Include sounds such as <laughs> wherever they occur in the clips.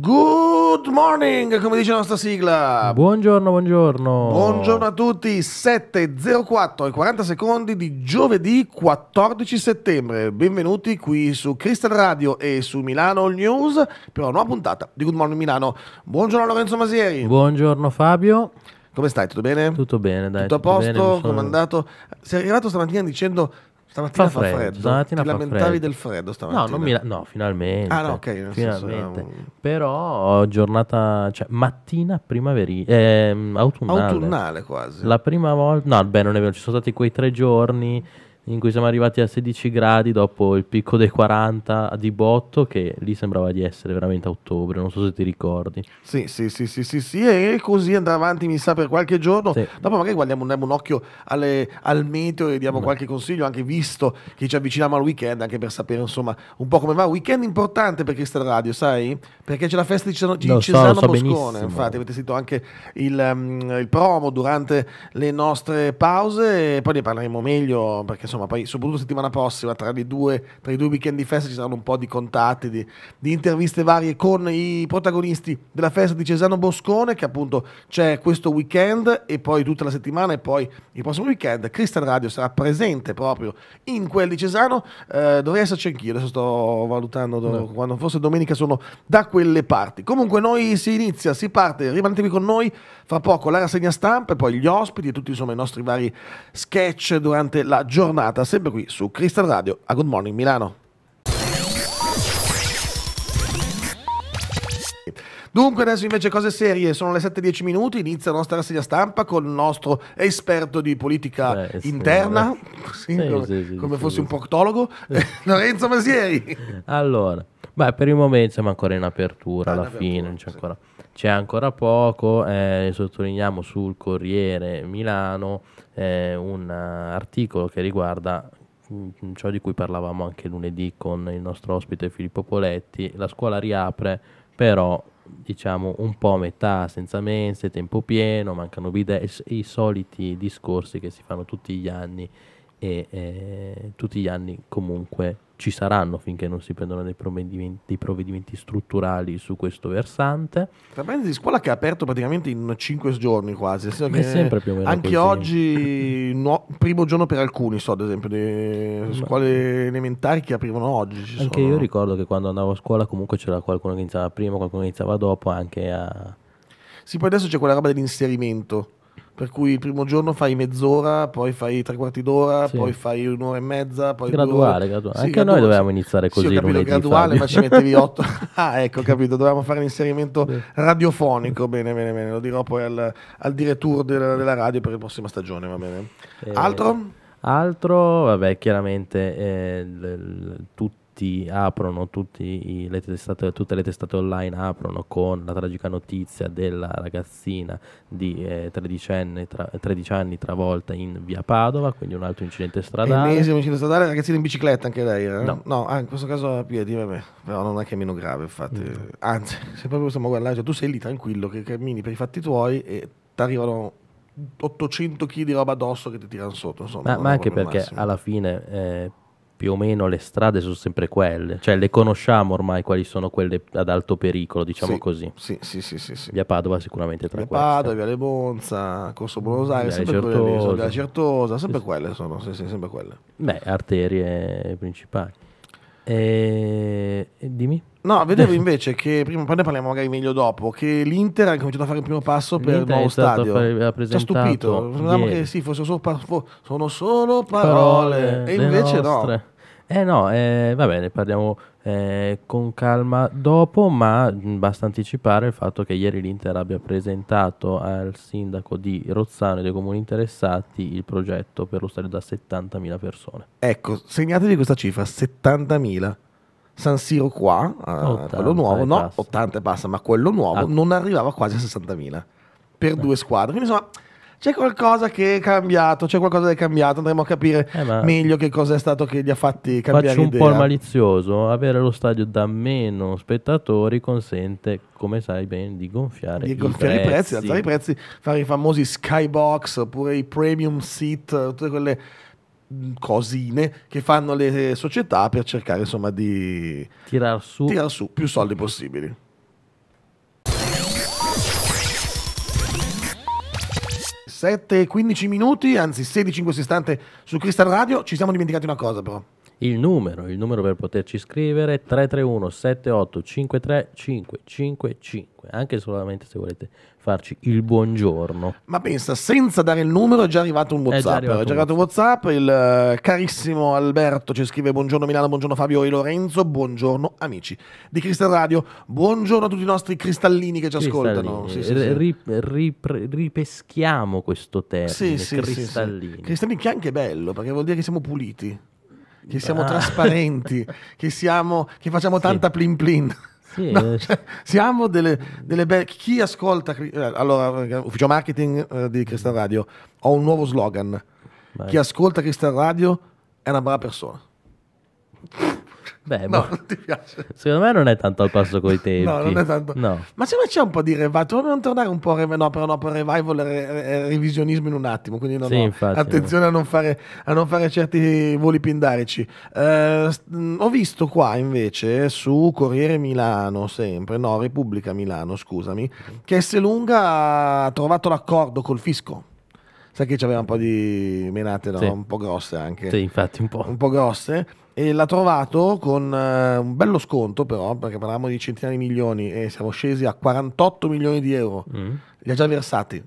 Good morning, come dice la nostra sigla. Buongiorno, buongiorno. Buongiorno a tutti, 7.04 e 40 secondi di giovedì 14 settembre. Benvenuti qui su Crystal Radio e su Milano All News per una nuova puntata di Good Morning Milano. Buongiorno Lorenzo Masieri. Buongiorno Fabio. Come stai? Tutto bene? Tutto bene, dai. tutto a posto? Bene, sono... Come è andato? Sei arrivato stamattina dicendo Stamattina fa, freddo. freddo. Stamattina Ti fa lamentavi freddo. del freddo stamattina? No, non mi la- no finalmente. Ah, no, ok. nel senso era un- Però oh, giornata, cioè mattina primaverile, ehm, autunnale. autunnale quasi. La prima volta, no, beh, non è vero, ci sono stati quei tre giorni in cui siamo arrivati a 16 gradi dopo il picco dei 40 di botto, che lì sembrava di essere veramente a ottobre, non so se ti ricordi. Sì, sì, sì, sì, sì, sì e così andrà avanti, mi sa, per qualche giorno. Sì. Dopo magari guardiamo un, un occhio alle, al meteo e diamo no. qualche consiglio, anche visto che ci avviciniamo al weekend, anche per sapere insomma un po' come va. Weekend importante per Crystal Radio, sai? Perché c'è la festa di Cesano, di so, Cesano so Boscone, infatti avete sentito anche il, um, il, promo durante le nostre pause e poi ne parleremo meglio perché insomma poi soprattutto settimana prossima tra, due, tra i due weekend di festa ci saranno un po' di contatti, di, di interviste varie con i protagonisti della festa di Cesano Boscone che appunto c'è questo weekend e poi tutta la settimana e poi il prossimo weekend Christian Radio sarà presente proprio in quel di Cesano, eh, dovrei esserci anch'io, adesso sto valutando, no. quando forse domenica sono da qui quelle parti. Comunque noi si inizia, si parte, rimanetevi con noi, fra poco la rassegna stampa e poi gli ospiti e tutti insomma, i nostri vari sketch durante la giornata, sempre qui su Crystal Radio a Good Morning Milano. Dunque adesso invece cose serie, sono le 7-10 minuti, inizia la nostra rassegna stampa con il nostro esperto di politica Beh, interna, sì, sì, come, sì, come fosse un proctologo, <laughs> Lorenzo Masieri. Allora, Beh, per il momento siamo ancora in apertura, ah, alla in apertura, fine, c'è, ancora, c'è, ancora, poco, eh, sottolineiamo sul Corriere Milano eh, un articolo che riguarda mm, ciò di cui parlavamo anche lunedì con il nostro ospite Filippo Poletti, la scuola riapre però diciamo un po' a metà, senza mense, tempo pieno, mancano bidet, i soliti discorsi che si fanno tutti gli anni e eh, tutti gli anni comunque ci saranno finché non si prendono dei provvedimenti, dei provvedimenti strutturali su questo versante. Trapani di scuola che ha aperto praticamente in 5 giorni quasi. È eh, sempre più o meno anche così. oggi, <laughs> no, primo giorno per alcuni, so ad esempio, le scuole elementari che aprivano oggi. anche sono. io ricordo che quando andavo a scuola comunque c'era qualcuno che iniziava prima, qualcuno che iniziava dopo, anche a... Sì, poi adesso c'è quella roba dell'inserimento. Per cui il primo giorno fai mezz'ora, poi fai tre quarti d'ora, sì. poi fai un'ora e mezza, poi graduale, graduale. Sì, Anche graduale. noi dovevamo iniziare così. Sì, ho capito, graduale, Fabio. ma ci mettevi <laughs> otto. ah, ecco, capito, dovevamo fare l'inserimento sì. radiofonico. Bene, bene, bene, lo dirò poi al, al direttore della, della, radio per la prossima stagione, va bene. Eh, Altro? Altro, vabbè, chiaramente eh, l, l, tutto tutti aprono, tutti le testate, tutte le testate online aprono con la tragica notizia della ragazzina di eh, 13, anni, travolta in via Padova, quindi un altro incidente stradale. Ennesimo incidente stradale, ragazzina in bicicletta anche lei, eh? No, no ah, in questo caso a piedi, vabbè, però non è che è meno grave infatti, mm. anzi, <laughs> se proprio stiamo guardando, cioè, tu sei lì tranquillo che cammini per i fatti tuoi e ti arrivano 800 kg di roba addosso che ti tirano sotto. Insomma, ma, ma anche perché massimo. alla fine eh, più o meno le strade sono sempre quelle, cioè le conosciamo ormai quali sono quelle ad alto pericolo, diciamo sì, così. Sì, sì, sì, sì, sì. Via Padova sicuramente tra via Padova, Via Le Bonza, Corso Buenos Aires, via sempre Certosa. quelle lì, Certosa, sempre sì, quelle sono, sì, sì, sempre quelle. Beh, arterie principali. Eh, e... dimmi. No, vedevo <laughs> invece che, prima, poi ne parliamo magari meglio dopo, che l'Inter ha cominciato a fare il primo passo per L'Inter il nuovo stadio. Ci ha stupito, pensavamo che sì, fosse solo, sono solo parole, parole e invece nostre. no. Eh no, eh, va bene, parliamo eh, con calma dopo, ma mm, basta anticipare il fatto che ieri l'Inter abbia presentato al sindaco di Rozzano e dei comuni interessati il progetto per lo stadio da 70.000 persone. Ecco, segnatevi questa cifra, 70.000. San Siro qua, 80, ah, quello nuovo, no, passa. 80 e basta, ma quello nuovo ah. non arrivava quasi a 60.000 per eh. due squadre. Quindi insomma c'è qualcosa che è cambiato, c'è qualcosa che è cambiato, andremo a capire eh, meglio che cosa è stato che gli ha fatti cambiare Faccio un po' malizioso, avere lo stadio da meno spettatori consente, come sai bene, di gonfiare, di i, gonfiare prezzi. i prezzi, alzare i prezzi, fare i famosi skybox oppure i premium seat, tutte quelle mm, cosine che fanno le società per cercare insomma di tirar su, tirar su più soldi possibili. 7 e 15 minuti, anzi 16 in questo istante su Crystal Radio. Ci siamo dimenticati una cosa però il numero, il numero per poterci scrivere 331 7853 555, anche solamente se volete farci il buongiorno. Ma pensa, senza dare il numero è già arrivato un WhatsApp. È già arrivato, è già arrivato un WhatsApp. Il eh, carissimo Alberto ci scrive: Buongiorno Milano, buongiorno Fabio e Lorenzo, buongiorno amici di Crystal Radio, buongiorno a tutti i nostri cristallini che ci cristallini. ascoltano. Sì, sì, sì. Rip, ripeschiamo questo termine: cristallini. Cristallini, che è anche bello perché vuol dire che siamo puliti che siamo ah. trasparenti, <laughs> che, siamo, che, facciamo sì. tanta plin plin. Sì. No, eh. cioè, siamo delle, delle belle. Chi ascolta. Eh, allora, ufficio marketing eh, di Cristal Radio, ho un nuovo slogan. Vai. Chi ascolta Cristal Radio è una brava persona. Beh, no, boh. non ti piace. Secondo me non è tanto al passo coi tempi. <laughs> no, non è tanto. No. Ma se me c'è un po' di revival. Non tornare un po' a revival, no, però no, per revival re, revisionismo in un attimo. Quindi no, sì, no. Infatti, attenzione no. A, non fare, a, non fare, certi voli pindarici. Eh, ho visto qua invece su Corriere Milano, sempre, no, Repubblica Milano, scusami, che Esselunga ha trovato l'accordo col fisco sai che c'aveva un po' di menate no? sì. un po' grosse anche sì infatti un po', un po grosse e l'ha trovato con eh, un bello sconto però, perché parlavamo di centinaia di milioni e siamo scesi a 48 milioni di euro, mm. li ha già versati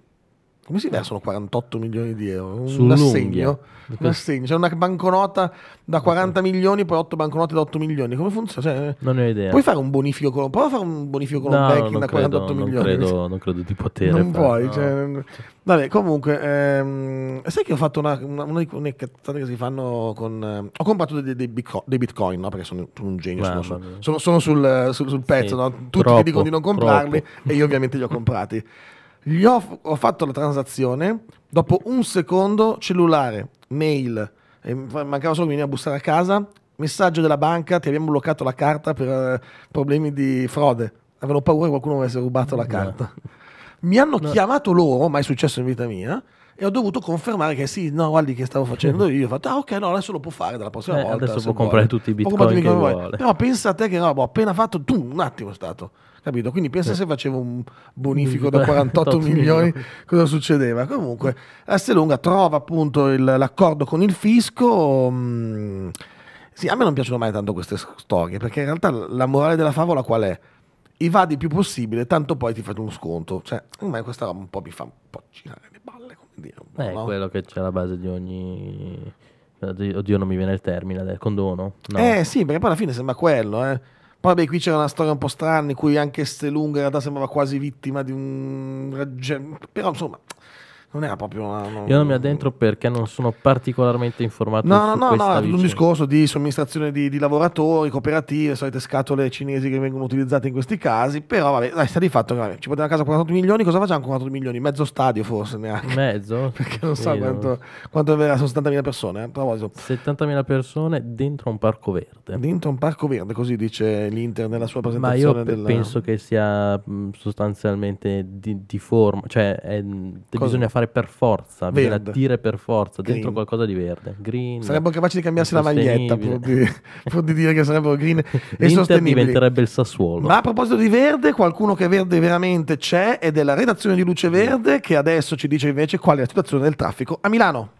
come si versano 48 milioni di euro? Un assegno, un assegno, cioè una banconota da 40 milioni, poi 8 banconote da 8 milioni. Come funziona? Cioè, non ne ho idea. Puoi fare un bonifico con, prova a fare un bonifico con no, un banking da 48 credo, milioni. Non credo, cioè, non credo di poter. Non fare, puoi. No. Cioè, vabbè, comunque, ehm, sai che ho fatto una, una, una, una che si fanno con. Ehm, ho comprato dei, dei, bitcoin, dei bitcoin no? perché sono, un genio. Sono, su, sono, sono, sul, sul, sul pezzo. Sì, no? Tutti troppo, mi dicono di non comprarli troppo. e io, ovviamente, li ho comprati. <laughs> Gli ho, ho fatto la transazione, dopo un secondo cellulare, mail, e mancava solo che veniva a bussare a casa, messaggio della banca, ti abbiamo bloccato la carta per eh, problemi di frode. Avevano paura che qualcuno avesse rubato la carta. No. Mi hanno no. chiamato loro, mai successo in vita mia, e ho dovuto confermare che sì, no, guardi che stavo facendo <laughs> io. Ho fatto, ah, ok, no, adesso lo può fare dalla prossima eh, volta. Adesso può comprare vuole. tutti i bitcoin. che vuole. Però pensa a te che roba, ho appena fatto, tu un attimo è stato capito? Quindi pensa se facevo un bonifico da 48 <laughs> milioni, cosa succedeva? Comunque, Astelunga trova appunto il, l'accordo con il fisco. Mh, mm, sì, a me non piacciono mai tanto queste storie, perché in realtà la morale della favola qual è? Evadi il più possibile, tanto poi ti fate uno sconto. Cioè, ormai questa roba un po' mi fa un po' girare le balle. Dire, po', eh, è no? quello che c'è alla base di ogni... Eh, oddio, non mi viene il termine, del condono? No. Eh sì, perché poi alla fine sembra quello, eh poi beh, qui c'era una storia un po' strana in cui anche Stelung in realtà sembrava quasi vittima di un... però insomma non era proprio una, non... Io non mi addentro perché non sono particolarmente informato no, no, no, no, è un discorso di somministrazione di, di, lavoratori, cooperative, solite scatole cinesi che vengono utilizzate in questi casi, però vabbè, dai, sta di fatto che vabbè, ci poteva a casa 48 milioni, cosa facciamo con 48 milioni? Mezzo stadio forse neanche. Mezzo? <laughs> Perché non so quanto, quanto aveva, sono 70.000 persone, eh, 70.000 persone dentro un parco verde. Dentro un parco verde, così dice l'Inter nella sua presentazione. Ma io della... penso che sia mm, sostanzialmente di, di forma, cioè è, bisogna fare fare per forza, verde. lattire per forza, green. dentro qualcosa di verde. Green. Sarebbero capaci di cambiarsi la maglietta pur di, <laughs> pur di dire che sarebbero green e sostenibili. diventerebbe il Sassuolo. Ma a proposito di verde, qualcuno che verde veramente c'è ed è la redazione di Luce Verde che adesso ci dice invece qual è la situazione del traffico a Milano.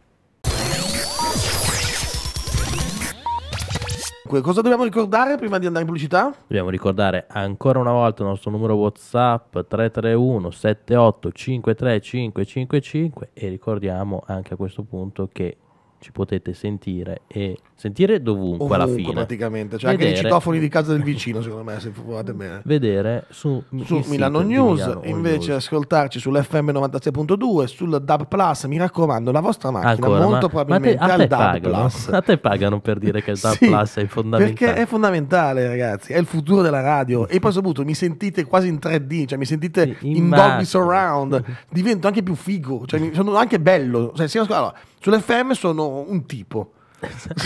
Cosa dobbiamo ricordare prima di andare in pubblicità? Dobbiamo ricordare ancora una volta il nostro numero WhatsApp 331 78 53555 e ricordiamo anche a questo punto che ci potete sentire e sentire dovunque, ovunque, alla fine. praticamente, cioè vedere, anche i citofoni di casa del vicino secondo me se provate bene. Vedere su, su Milano News, Milano invece News. ascoltarci sull'FM 96.2, sul DAB Plus, mi raccomando la vostra macchina Ancora, molto ma, probabilmente ma te, al DAB pagano, Plus. <laughs> A te pagano per dire che il DAB <laughs> sì, Plus è fondamentale. Perché è fondamentale ragazzi, è il futuro della radio e poi soprattutto mi sentite quasi in 3D, cioè mi sentite in, in Dolby Surround, divento anche più figo, cioè sono anche bello, cioè, se allora, Sull'FM sono un tipo.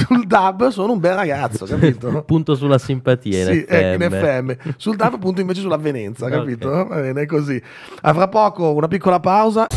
Sul DAB sono un bel ragazzo, capito? <laughs> punto sulla simpatia. Sì, eh, in FM. Sul DAB punto invece sull'avvenenza, capito? Okay. Va bene, è così. A fra poco una piccola pausa.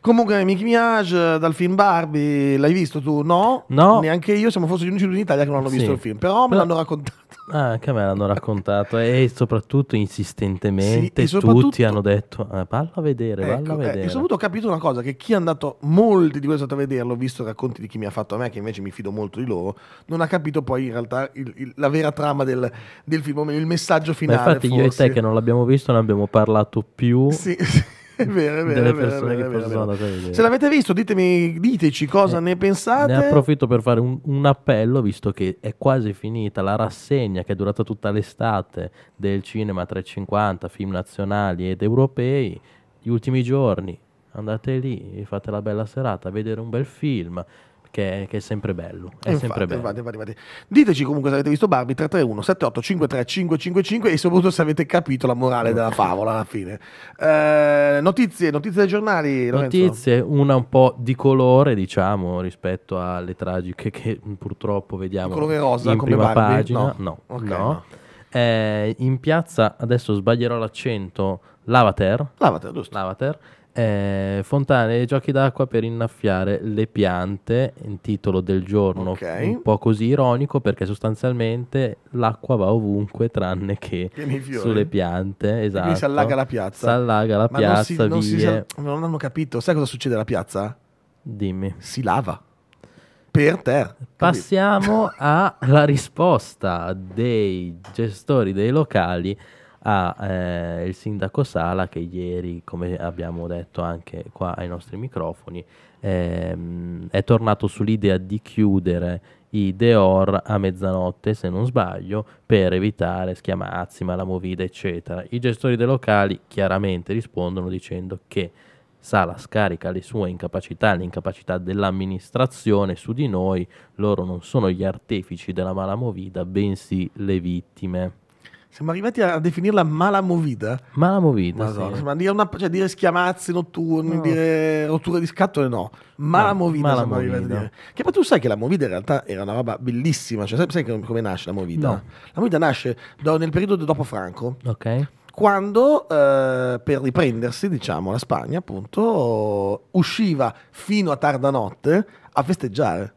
Comunque, Mickey Minaj dal film Barbie, l'hai visto tu? No? No. Neanche io, siamo forse gli unici in Italia che non hanno visto il film, però me però... l'hanno raccontato. Ah, anche a me l'hanno raccontato e soprattutto insistentemente sì, soprattutto... tutti hanno detto ah, eh, vallo a vedere, ecco, vallo a vedere. Eh, e soprattutto ho capito una cosa, che chi è andato, molti di voi sono andati a vederlo, visto i racconti di chi mi ha fatto a me, che invece mi fido molto di loro, non ha capito poi in realtà il, il, la vera trama del, del film, o meglio il messaggio finale. Ma infatti forse. io e te che non l'abbiamo visto ne abbiamo parlato più. Sì, sì è vero, è vero, persone vero, che passano da Se l'avete visto, ditemi, diteci cosa eh, ne pensate. Ne approfitto per fare un, un, appello, visto che è quasi finita la rassegna che è durata tutta l'estate del cinema 350, film nazionali ed europei, gli ultimi giorni. Andate lì, fate la bella serata, a vedere un bel film che, che è sempre bello. È infatti, sempre bello. Infatti, infatti, Diteci comunque se avete visto Barbie 331 78 53 555 e soprattutto se avete capito la morale della favola alla fine. Eh, notizie, notizie dei giornali. Lorenzo. Notizie, una un po' di colore, diciamo, rispetto alle tragiche che purtroppo vediamo. Di colore rosa in prima Barbie? pagina. No, no. Okay, no. no. Eh, in piazza, adesso sbaglierò l'accento, Lavater. Lavater, giusto. Lavater eh, fontane e giochi d'acqua per innaffiare le piante, in titolo del giorno okay. un po' così ironico perché sostanzialmente l'acqua va ovunque tranne che sulle piante, esatto. Quindi si esatto. allaga la piazza. Si allaga la Ma piazza, non, si, non, si, non hanno capito, sai cosa succede alla piazza? Dimmi. Si lava. Per te. Passiamo alla risposta dei gestori dei locali ha eh, il sindaco Sala che ieri, come abbiamo detto anche qua ai nostri microfoni, ehm, è tornato sull'idea di chiudere i Deor a mezzanotte, se non sbaglio, per evitare schiamazzi, malamovida, eccetera. I gestori dei locali chiaramente rispondono dicendo che Sala scarica le sue incapacità, l'incapacità dell'amministrazione su di noi, loro non sono gli artefici della malamovida, bensì le vittime. Siamo arrivati a definirla malamovida. Malamovida. Madonna, sì. ma dire, una, cioè dire schiamazzi notturni, no. dire rotture di scatole, no. Mala no, malamovida. Che poi tu sai che la movida in realtà era una roba bellissima. Cioè, sai come nasce la movida? No. La movida nasce do, nel periodo dopo Franco. Ok quando eh, per riprendersi, diciamo, la Spagna, appunto, usciva fino a tarda notte a festeggiare.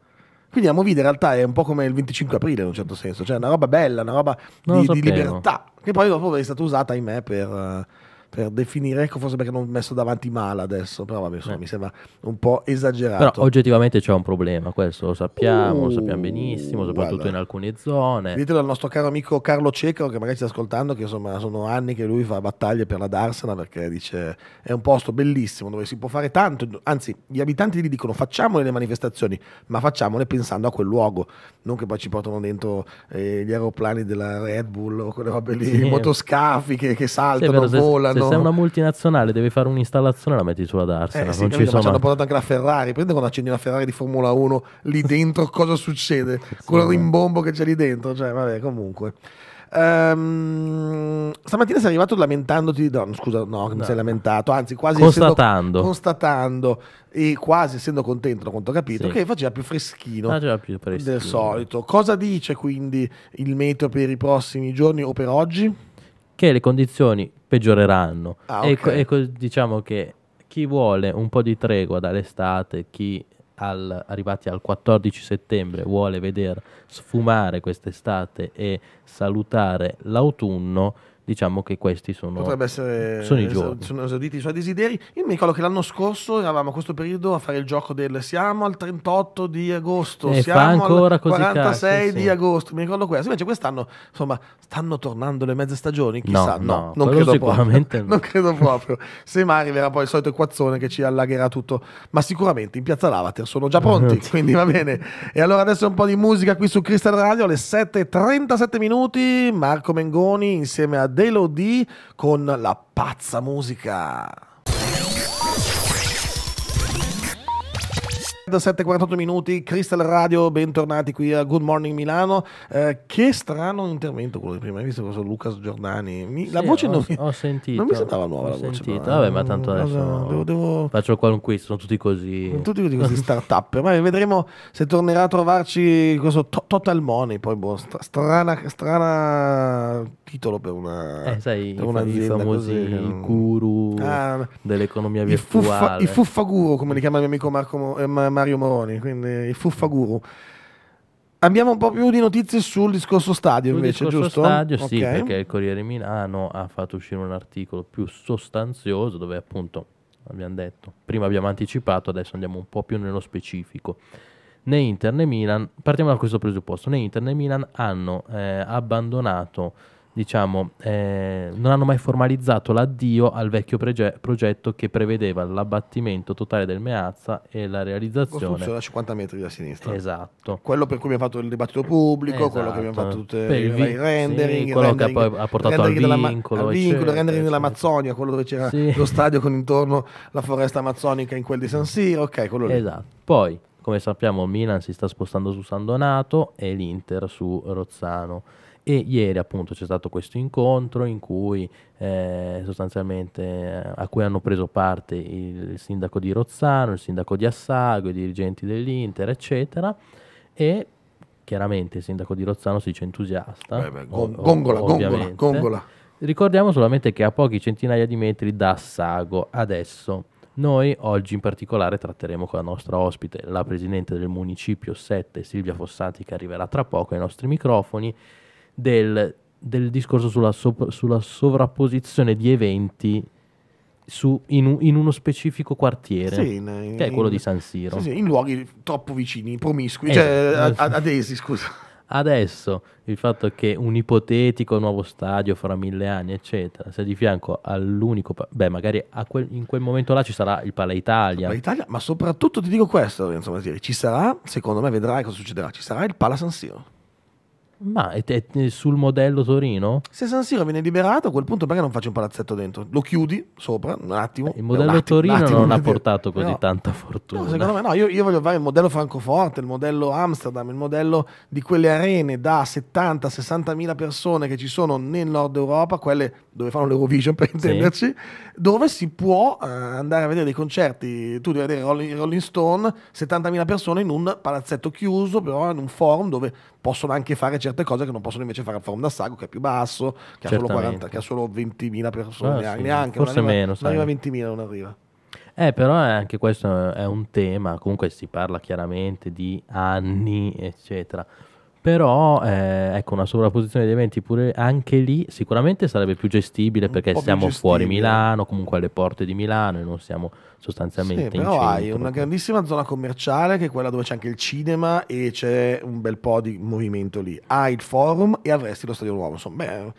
Quindi la Movie in realtà è un po' come il 25 aprile in un certo senso, cioè una roba bella, una roba di, di libertà, che poi dopo è stata usata, ahimè, per eh, per definire, ecco forse perché non ho messo davanti male adesso, però vabbè, insomma, eh. mi sembra un po' esagerato. Però oggettivamente c'è un problema, questo lo sappiamo, uh, lo sappiamo uh, benissimo, soprattutto guarda. in alcune zone. Ditelo al nostro caro amico Carlo Cecaro che magari sta ascoltando, che insomma sono anni che lui fa battaglie per la Darsena perché dice è un posto bellissimo dove si può fare tanto, anzi gli abitanti gli dicono facciamole le manifestazioni, ma facciamole pensando a quel luogo, non che poi ci portano dentro eh, gli aeroplani della Red Bull o quelle robe lì, sì. motoscafi che, che saltano, sì, vero, volano fanno... Cioè, se sei una multinazionale, devi fare un'installazione, la metti sulla Darsen. Eh, sì, non capito, ci hanno portato anche la Ferrari. Prende quando accendi una Ferrari di Formula 1 lì <laughs> dentro, cosa succede? Sì. il rimbombo che c'è lì dentro. Cioè, vabbè, comunque. Um, stamattina sei arrivato lamentandoti, no, scusa, no, che no. sei lamentato, anzi quasi constatando. Essendo, constatando e quasi essendo contento, da quanto ho capito, sì. che faceva più freschino, faceva ah, più del solito. Cosa dice quindi il meteo per i prossimi giorni o per oggi? Che le condizioni peggioreranno. Ah, okay. e, e, diciamo che chi vuole un po' di tregua dall'estate, chi al, arrivati al 14 settembre vuole vedere sfumare quest'estate e salutare l'autunno, diciamo che questi sono, Potrebbe essere, sono i giorni. Sono esauditi i suoi desideri. Io mi ricordo che l'anno scorso eravamo a questo periodo a fare il gioco del siamo al 38 di agosto, e eh, siamo al 46 cazzo, di sì. agosto, mi ricordo questo. Invece quest'anno, insomma, stanno tornando le mezze stagioni, chissà, no, no, no non credo sicuramente No. <laughs> Non credo proprio. Se Semmai arriverà poi il solito equazzone che ci allagherà tutto, ma sicuramente in Piazza Lavater sono già pronti, <laughs> quindi va bene. E allora adesso un po' di musica qui su Crystal Radio alle 7:37 minuti, Marco Mengoni insieme a Delo D con la pazza musica 7.48 minuti, Crystal Radio, bentornati qui a Good Morning Milano. Eh, che strano intervento quello di prima, hai visto questo Lucas Giordani? Mi, sì, la voce ho, non, mi, ho sentito, non mi sembrava nuova la voce. Però, Vabbè, ma tanto adesso no, devo, devo... faccio qualunque, sono tutti così. Tutti tutti questi start-up, ma vedremo se tornerà a trovarci questo to- Total Money, poi boh, stra- strana, strana titolo per una... Eh, sai, per una i famosi così, guru ah, dell'economia virtuale. I, fuffa, fuffaguru, come li chiama il mio amico Marco... Eh, ma, Mario Moroni, quindi il fuffaguru. Abbiamo un po' più di notizie sul discorso stadio sul invece, discorso giusto? Sul stadio, okay. sì, perché il Corriere Milano ha fatto uscire un articolo più sostanzioso dove appunto, abbiamo detto, prima abbiamo anticipato, adesso andiamo un po' più nello specifico. Né Inter né Milan, partiamo da questo presupposto, né Inter né Milan hanno eh, abbandonato diciamo, eh, non hanno mai formalizzato l'addio al vecchio prege- progetto che prevedeva l'abbattimento totale del Meazza e la realizzazione... a 50 metri da sinistra. Esatto. Quello per cui abbiamo fatto il dibattito pubblico, esatto. quello che abbiamo esatto. fatto tutti i vi- rendering, sì, quello rendering, che ha, ha portato al vincolo, Il vincolo, al rendering dell'Amazzonia, quello dove c'era sì. lo stadio con intorno la foresta amazzonica in quel di San Siro, ok, quello lì. Esatto. Poi, come sappiamo, Milan si sta spostando su San Donato e l'Inter su Rozzano. E ieri appunto c'è stato questo incontro in cui eh, sostanzialmente eh, a cui hanno preso parte il sindaco di Rozzano, il sindaco di Assago, i dirigenti dell'Inter, eccetera. E chiaramente il sindaco di Rozzano si dice entusiasta. Beh, beh, gon- o- gongola, gongola, gongola. Ricordiamo solamente che a pochi centinaia di metri da Assago adesso. Noi oggi in particolare tratteremo con la nostra ospite, la presidente del municipio 7 Silvia Fossati che arriverà tra poco ai nostri microfoni del, del discorso sulla, sopra, sulla, sovrapposizione di eventi su, in, in, uno specifico quartiere, sì, in, in, che è quello di San Siro. Sì, sì, in luoghi troppo vicini, promiscui, esatto. cioè, eh, adesi, scusa. Adesso il fatto che un ipotetico nuovo stadio fra mille anni, eccetera, sia di fianco all'unico, beh, magari quel, in quel momento là ci sarà il Pala Italia. Pala Italia, ma soprattutto ti dico questo, Lorenzo ci sarà, secondo me vedrai cosa succederà, ci sarà il Pala San Siro. Ma è, è sul modello Torino? Se San Siro viene liberato, a quel punto perché non faccio un palazzetto dentro? Lo chiudi sopra un attimo. Il modello attimo, Torino attimo, non ha portato così no. tanta fortuna. No, secondo me no, io, io, voglio fare il modello Francoforte, il modello Amsterdam, il modello di quelle arene da 70-60 mila persone che ci sono nel nord Europa, quelle dove fanno l'Eurovision per intenderci, sì. dove si può uh, andare a vedere dei concerti. Tu devi vedere Rolling, Rolling Stone, 70 mila persone in un palazzetto chiuso, però in un forum dove possono anche fare certi certe cose che non possono invece fare a Forum d'Assago che è più basso, che ha solo, 40, che ha solo 20.000 persone, ah, sì. neanche, forse non arriva, meno, non arriva a 20.000, non arriva. Eh, però anche questo è un tema, comunque si parla chiaramente di anni, eccetera però eh, ecco una sovrapposizione di eventi pure anche lì sicuramente sarebbe più gestibile un perché siamo gestibile. fuori Milano, comunque alle porte di Milano e non siamo sostanzialmente sì, in però hai una grandissima zona commerciale che è quella dove c'è anche il cinema e c'è un bel po' di movimento lì. Hai il forum e avresti lo stadio nuovo, insomma, beh,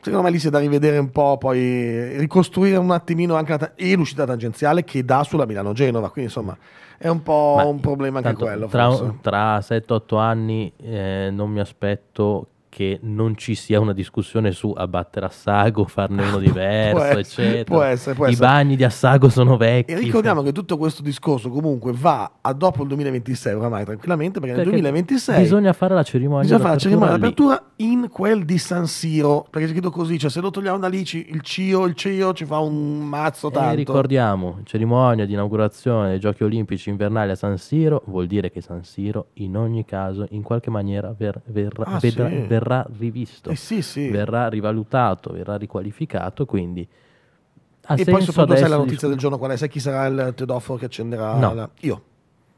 secondo me lì c'è da rivedere un po', poi ricostruire un attimino anche la ta- e l'uscita tangenziale che dà sulla Milano-Genova, quindi insomma è un po' Ma un problema anche quello. Tra, forse. tra 7-8 anni eh, non mi aspetto che non ci sia una discussione su abbattere Assago, farne uno diverso, <laughs> può essere, eccetera. Può essere, può I bagni di Assago sono vecchi. E ricordiamo che tutto questo discorso comunque va a dopo il 2026 oramai tranquillamente, perché, perché nel 2026 bisogna fare la cerimonia bisogna fare la cerimonia d'apertura in quel di San Siro, perché scritto così, cioè se lo togliamo da lì il CIO, il CIO ci fa un mazzo tanto. E ricordiamo, cerimonia di inaugurazione dei Giochi Olimpici invernali a San Siro vuol dire che San Siro in ogni caso in qualche maniera ver, ver, ah, ver, sì. ver verrà rivisto, eh sì, sì. verrà rivalutato, verrà riqualificato, quindi... Ha e poi soprattutto sai la notizia del diciamo giorno qual è? Sai chi sarà il Teodoforo che accenderà? No. La... Io.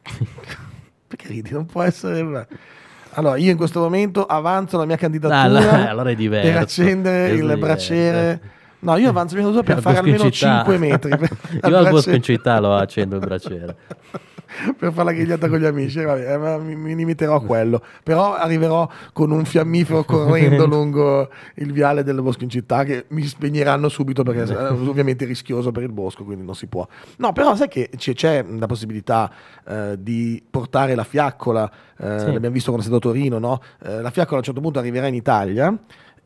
<laughs> Perché ridi? Non può essere... Allora, io in questo momento avanzo la mia candidatura ah, allora <laughs> per accendere è il diverso. braciere. No, io avanzo la mia candidatura per fare almeno 5 metri. <laughs> io al bosco in città lo accendo il braciere per fare la grigliata con gli amici. Eh, vabbè, eh, mi, mi, limiterò a quello. Però arriverò con un fiammifero <laughs> correndo lungo il viale del bosco in città che mi spegneranno subito perché è eh, ovviamente rischioso per il bosco, quindi non si può. No, però sai che c'è, la possibilità eh, di portare la fiaccola, eh, sì. l'abbiamo visto quando è stato a Torino, no? eh, la fiaccola a un certo punto arriverà in Italia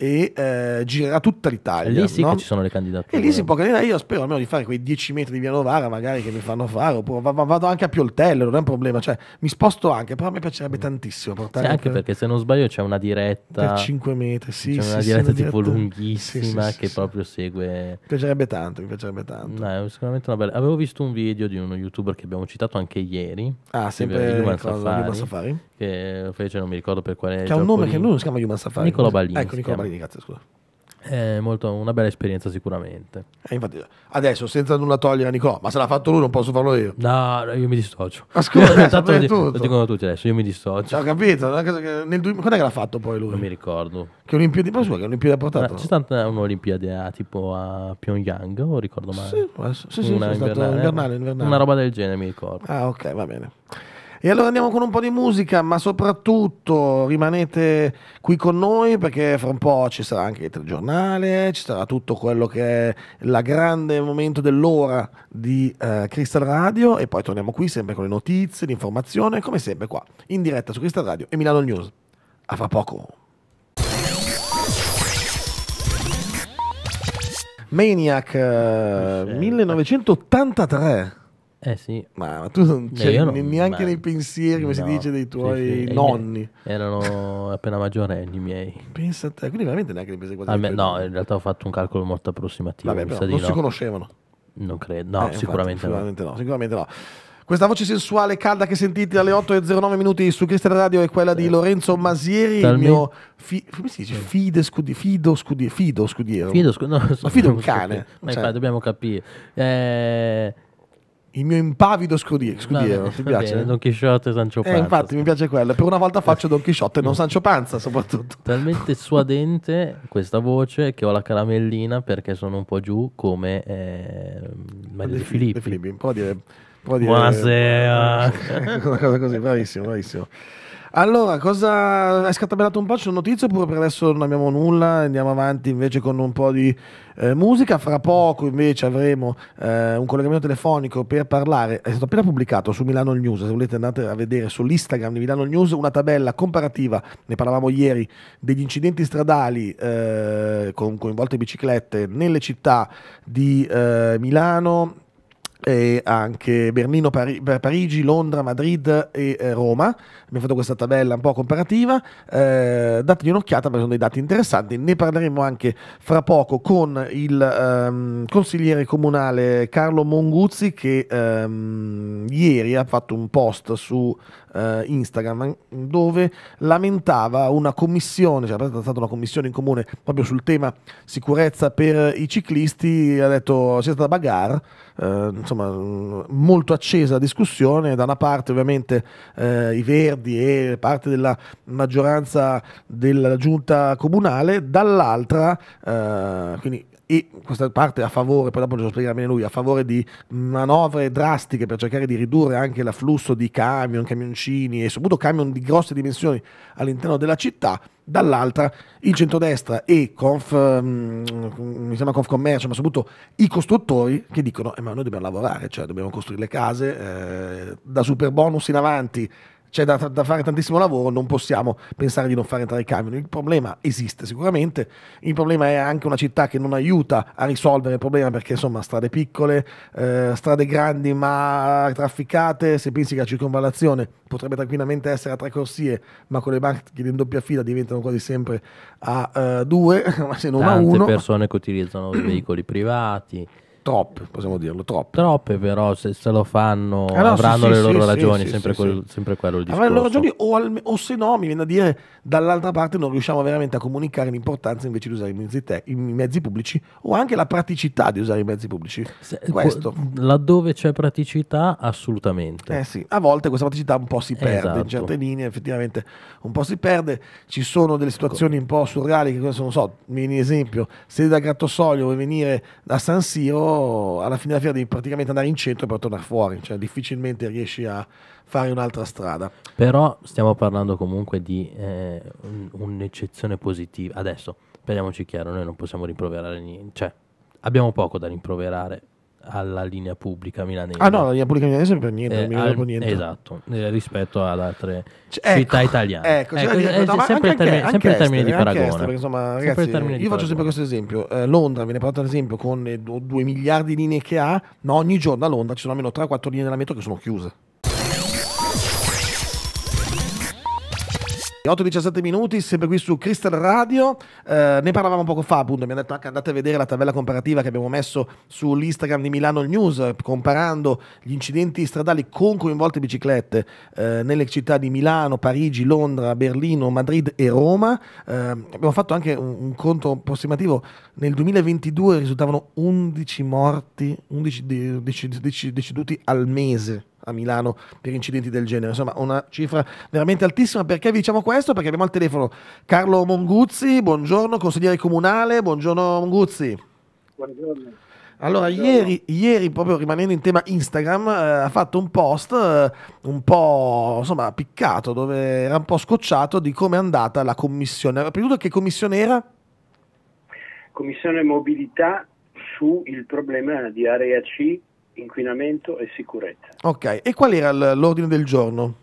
e eh, girerà tutta l'Italia. E lì sì no? ci sono le candidature. E lì si può candidare, io spero almeno di fare quei 10 metri di via Novara magari che mi fanno fare, oppure vado anche a Pioltello, non è un problema, cioè mi sposto anche, però a me piacerebbe tantissimo portare... Sì, anche per... perché se non sbaglio c'è una diretta... Per 5 metri, sì. C'è sì, una, sì, diretta una diretta tipo lunghissima che proprio segue... Mi piacerebbe tanto, mi piacerebbe tanto. No, è sicuramente una bella... Avevo visto un video di uno youtuber che abbiamo citato anche ieri. Ah, sempre Human Safari, Safari. Che fece, non mi ricordo per quale... Che ha un nome lì. che lui non si chiama Human Safari. Nicola Balini. Ecco, Nicola Balini parli cazzo, scusa. È eh, molto, una bella esperienza sicuramente. Eh, infatti, adesso senza nulla togliere a Nicolò, ma se l'ha fatto lui non posso farlo io. No, io mi dissocio. Ascolta, Tanto lo, tutto. lo dicono tutti adesso, io mi dissocio. Ho capito, nel, quando è che l'ha fatto poi lui? Non mi ricordo. Che Olimpiadi, ma scusa, che Olimpiadi ha portato? C'è stata un'Olimpiade a, tipo a Pyongyang, non ricordo mai. Sì, sì, sì, una, invernale, invernale, invernale. una roba del genere mi ricordo. Ah ok, va bene. E allora andiamo con un po' di musica, ma soprattutto rimanete qui con noi perché fra un po' ci sarà anche il telegiornale, ci sarà tutto quello che è il grande momento dell'ora di eh, Crystal Radio e poi torniamo qui sempre con le notizie, l'informazione, come sempre qua, in diretta su Crystal Radio e Milano News. A fra poco. Maniac eh, 1983 eh sì. Ma, ma tu non c'è eh, non, neanche ma... nei pensieri, come no, si dice, dei tuoi sì, sì. nonni. Erano appena maggiorenni i miei. Pensa a te, quindi veramente neanche nei pensieri. me, no, in realtà ho fatto un calcolo molto approssimativo. Vabbè, però, non si conoscevano. Non credo, no, eh, sicuramente, infatti, no. sicuramente no. Questa voce sensuale calda che sentite alle 8.09 minuti su Cristian Radio è quella di eh. Lorenzo Masieri, Talmi... il mio fi... come si dice? Eh. Fide scudi... Fido scudiero. Fido scudiero. Fido, scu... no, Fido un <laughs> cane. Ma cioè infatti dobbiamo capire. Eh il mio impavido scudiero, scudiero no, ti piace? Bene, Don Chisciotte e Sancio eh, Panza. Eh, infatti, mi piace quello. Per una volta faccio Don Chisciotte e non mm. Sancio Panza, soprattutto. Talmente <laughs> suadente questa voce che ho la caramellina perché sono un po' giù come eh, Maria De, Filippi. De Filippi, dire, dire... Buonasera. <laughs> Una cosa così, bravissimo, bravissimo. Allora, cosa hai scatenato un po'? C'è un notizio oppure per adesso non abbiamo nulla? Andiamo avanti invece con un po' di eh, musica. Fra poco invece avremo eh, un collegamento telefonico per parlare. È stato appena pubblicato su Milano News. Se volete andate a vedere sull'Instagram di Milano News una tabella comparativa, ne parlavamo ieri, degli incidenti stradali eh, con coinvolte biciclette nelle città di eh, Milano e anche Berlino, Pari- Parigi, Londra, Madrid e eh, Roma. Abbiamo fatto questa tabella un po' comparativa. Eh, dategli un'occhiata perché sono dei dati interessanti. Ne parleremo anche fra poco con il ehm, consigliere comunale Carlo Monguzzi che ehm, ieri ha fatto un post su eh, Instagram dove lamentava una commissione, cioè è stata una commissione in comune proprio sul tema sicurezza per i ciclisti, ha detto c'è stata bagarre eh, insomma, mm, molto accesa discussione. Da una parte ovviamente eh, i Verdi e parte della maggioranza della giunta comunale, dall'altra, eh, quindi e questa parte a favore, poi dopo lo spiegherà bene lui, a favore di manovre drastiche per cercare di ridurre anche l'afflusso di camion, camioncini e soprattutto camion di grosse dimensioni all'interno della città, dall'altra il centrodestra e Conf, mm, mi sembra conf commercio, ma soprattutto i costruttori che dicono eh, ma noi dobbiamo lavorare, cioè dobbiamo costruire le case eh, da super bonus in avanti c'è da, da, fare tantissimo lavoro, non possiamo pensare di non fare entrare i camion. Il problema esiste sicuramente, il problema è anche una città che non aiuta a risolvere il problema perché insomma strade piccole, eh, strade grandi ma trafficate, se pensi che la circonvallazione potrebbe tranquillamente essere a tre corsie, ma con le banche in doppia fila diventano quasi sempre a eh, due, <laughs> ma se non Tante a uno. Tante persone che utilizzano veicoli privati Troppe, possiamo dirlo, troppe. Troppe però, se, se lo fanno ah, no, avranno sì, le loro sì, ragioni, sì, sempre, quel, sempre, quello il discorso. Avranno le loro ragioni o, al, o, se no, mi viene a dire, dall'altra parte non riusciamo veramente a comunicare l'importanza invece di usare i mezzi, te, i mezzi pubblici o anche la praticità di usare i mezzi pubblici. Se, eh, Questo. Laddove c'è praticità, assolutamente. Eh sì, a volte questa praticità un po' si perde, esatto. in certe linee effettivamente un po' si perde, ci sono delle situazioni un po' surreali che non so, mi viene esempio, se da Gattosoglio vuoi venire da San Siro alla fine della fiera devi praticamente andare in centro per tornare fuori, cioè difficilmente riesci a fare un'altra strada. Però stiamo parlando comunque di eh, un, un'eccezione positiva. Adesso, parliamoci chiaro, noi non possiamo rimproverare niente, cioè abbiamo poco da rimproverare alla linea pubblica milanese. Ah no, la linea pubblica milanese per niente, eh, non mi al, niente. Esatto, eh, rispetto ad altre cioè, città ecco, italiane. Ecco, cioè, ecco, cioè, no, sempre, anche, termine, sempre estere, termine di paragone. Estere, insomma, ragazzi, io faccio paragone. sempre questo esempio. Eh, Londra viene portato ad esempio con 2 eh, miliardi di linee che ha, ma ogni giorno a Londra ci sono almeno 3-4 linee della metro che sono chiuse. 8-17 minuti, sempre qui su Crystal Radio. Eh, ne parlavamo poco fa, appunto. Mi ha detto anche andate a vedere la tabella comparativa che abbiamo messo sull'Instagram di Milano News, comparando gli incidenti stradali con coinvolte biciclette eh, nelle città di Milano, Parigi, Londra, Berlino, Madrid e Roma. Eh, abbiamo fatto anche un, un conto approssimativo. Nel 2022 risultavano 11 morti, 11 deceduti al mese a Milano per incidenti del genere. Insomma, una cifra veramente altissima. Perché vi diciamo questo? Perché abbiamo al telefono Carlo Monguzzi, buongiorno, consigliere comunale, buongiorno Monguzzi. Buongiorno. Allora, ieri, ieri, proprio rimanendo in tema Instagram, eh, ha fatto un post eh, un po' insomma piccato, dove era un po' scocciato di come è andata la commissione. Prima di tutto, che commissione era? Commissione mobilità sul problema di area C inquinamento e sicurezza. Ok, e qual era l'ordine del giorno?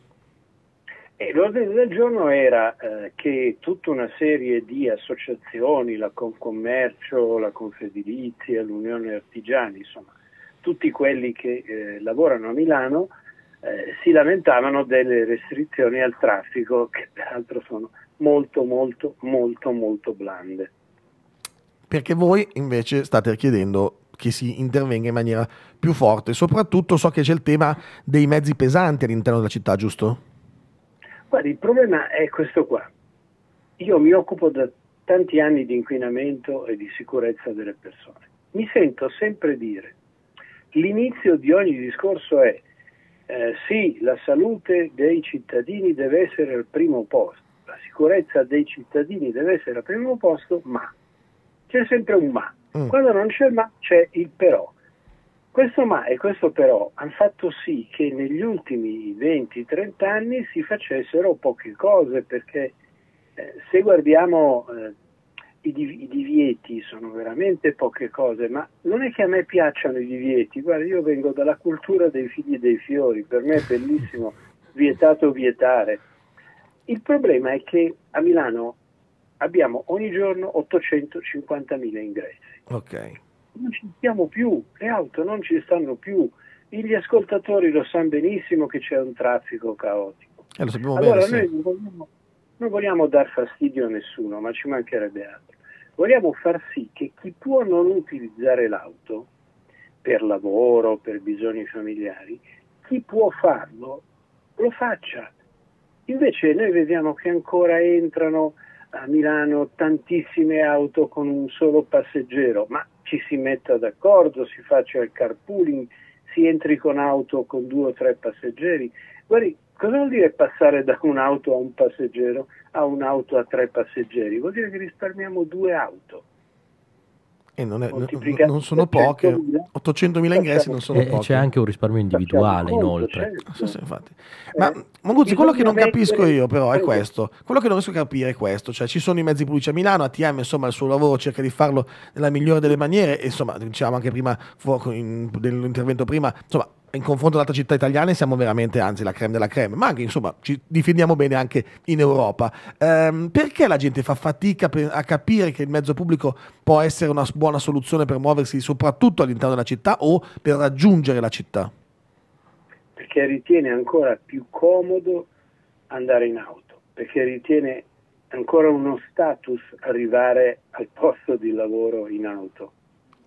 Eh, l'ordine del giorno era eh, che tutta una serie di associazioni, la Concommercio, la Confedilizia, l'Unione Artigiani, insomma, tutti quelli che eh, lavorano a Milano eh, si lamentavano delle restrizioni al traffico che peraltro sono molto molto molto molto blande. Perché voi invece state chiedendo che si intervenga in maniera più forte. Soprattutto so che c'è il tema dei mezzi pesanti all'interno della città, giusto? Guardi, il problema è questo qua. Io mi occupo da tanti anni di inquinamento e di sicurezza delle persone. Mi sento sempre dire, l'inizio di ogni discorso è eh, sì, la salute dei cittadini deve essere al primo posto, la sicurezza dei cittadini deve essere al primo posto, ma c'è sempre un ma Mm. Quando non c'è il ma c'è il però. Questo ma e questo però hanno fatto sì che negli ultimi 20-30 anni si facessero poche cose perché eh, se guardiamo eh, i, div- i, divieti sono veramente poche cose, ma non è che a me piacciono i divieti, guarda io vengo dalla cultura dei figli e dei fiori, per me è bellissimo <laughs> vietato vietare. Il problema è che a Milano abbiamo ogni giorno 850.000 ingressi. Okay. Non ci stiamo più, le auto non ci stanno più. Gli ascoltatori lo sanno benissimo che c'è un traffico caotico. Eh, allora bene, noi sì. vogliamo, non vogliamo dar fastidio a nessuno, ma ci mancherebbe altro. Vogliamo far sì che chi può non utilizzare l'auto per lavoro, per bisogni familiari, chi può farlo lo faccia. Invece noi vediamo che ancora entrano a Milano tantissime auto con un solo passeggero, ma ci si metta d'accordo, si faccia il carpooling, si entri con auto con due o tre passeggeri. Guardi, cosa vuol dire passare da un'auto a un passeggero a un'auto a tre passeggeri? Vuol dire che risparmiamo due auto e non, è, non sono poche, 800.000 ingressi non sono e, eh, poche. C'è anche un risparmio individuale inoltre. Conto, ah, sì, sì, eh, Ma Monguzzi, quello che non capisco io però è questo, quello che non riesco a capire è questo, cioè ci sono i mezzi pubblici a Milano, ATM insomma il suo lavoro cerca di farlo nella migliore delle maniere, insomma diciamo anche prima, fuoco nell'intervento prima, insomma in confronto ad altre città italiane siamo veramente, anzi, la creme della creme, ma anche insomma ci difendiamo bene anche in Europa. Ehm, perché la gente fa fatica per, a capire che il mezzo pubblico può essere una buona soluzione per muoversi soprattutto all'interno della città o per raggiungere la città? Perché ritiene ancora più comodo andare in auto, perché ritiene ancora uno status arrivare al posto di lavoro in auto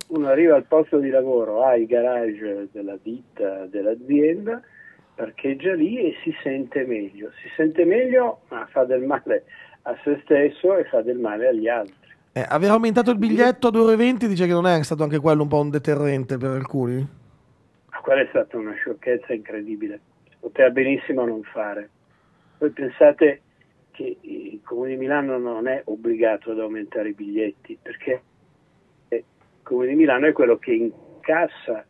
uno arriva al posto di lavoro, ha il garage della ditta, dell'azienda, parcheggia lì e si sente meglio. Si sente meglio ma fa del male a se stesso e fa del male agli altri. Eh, aver aumentato il biglietto a 2,20 euro dice che non è stato anche quello un po' un deterrente per alcuni? Ma quella è stata una sciocchezza incredibile. poteva benissimo non fare. Voi pensate che il Comune di Milano non è obbligato ad aumentare i biglietti perché Comune di Milano è quello che incassa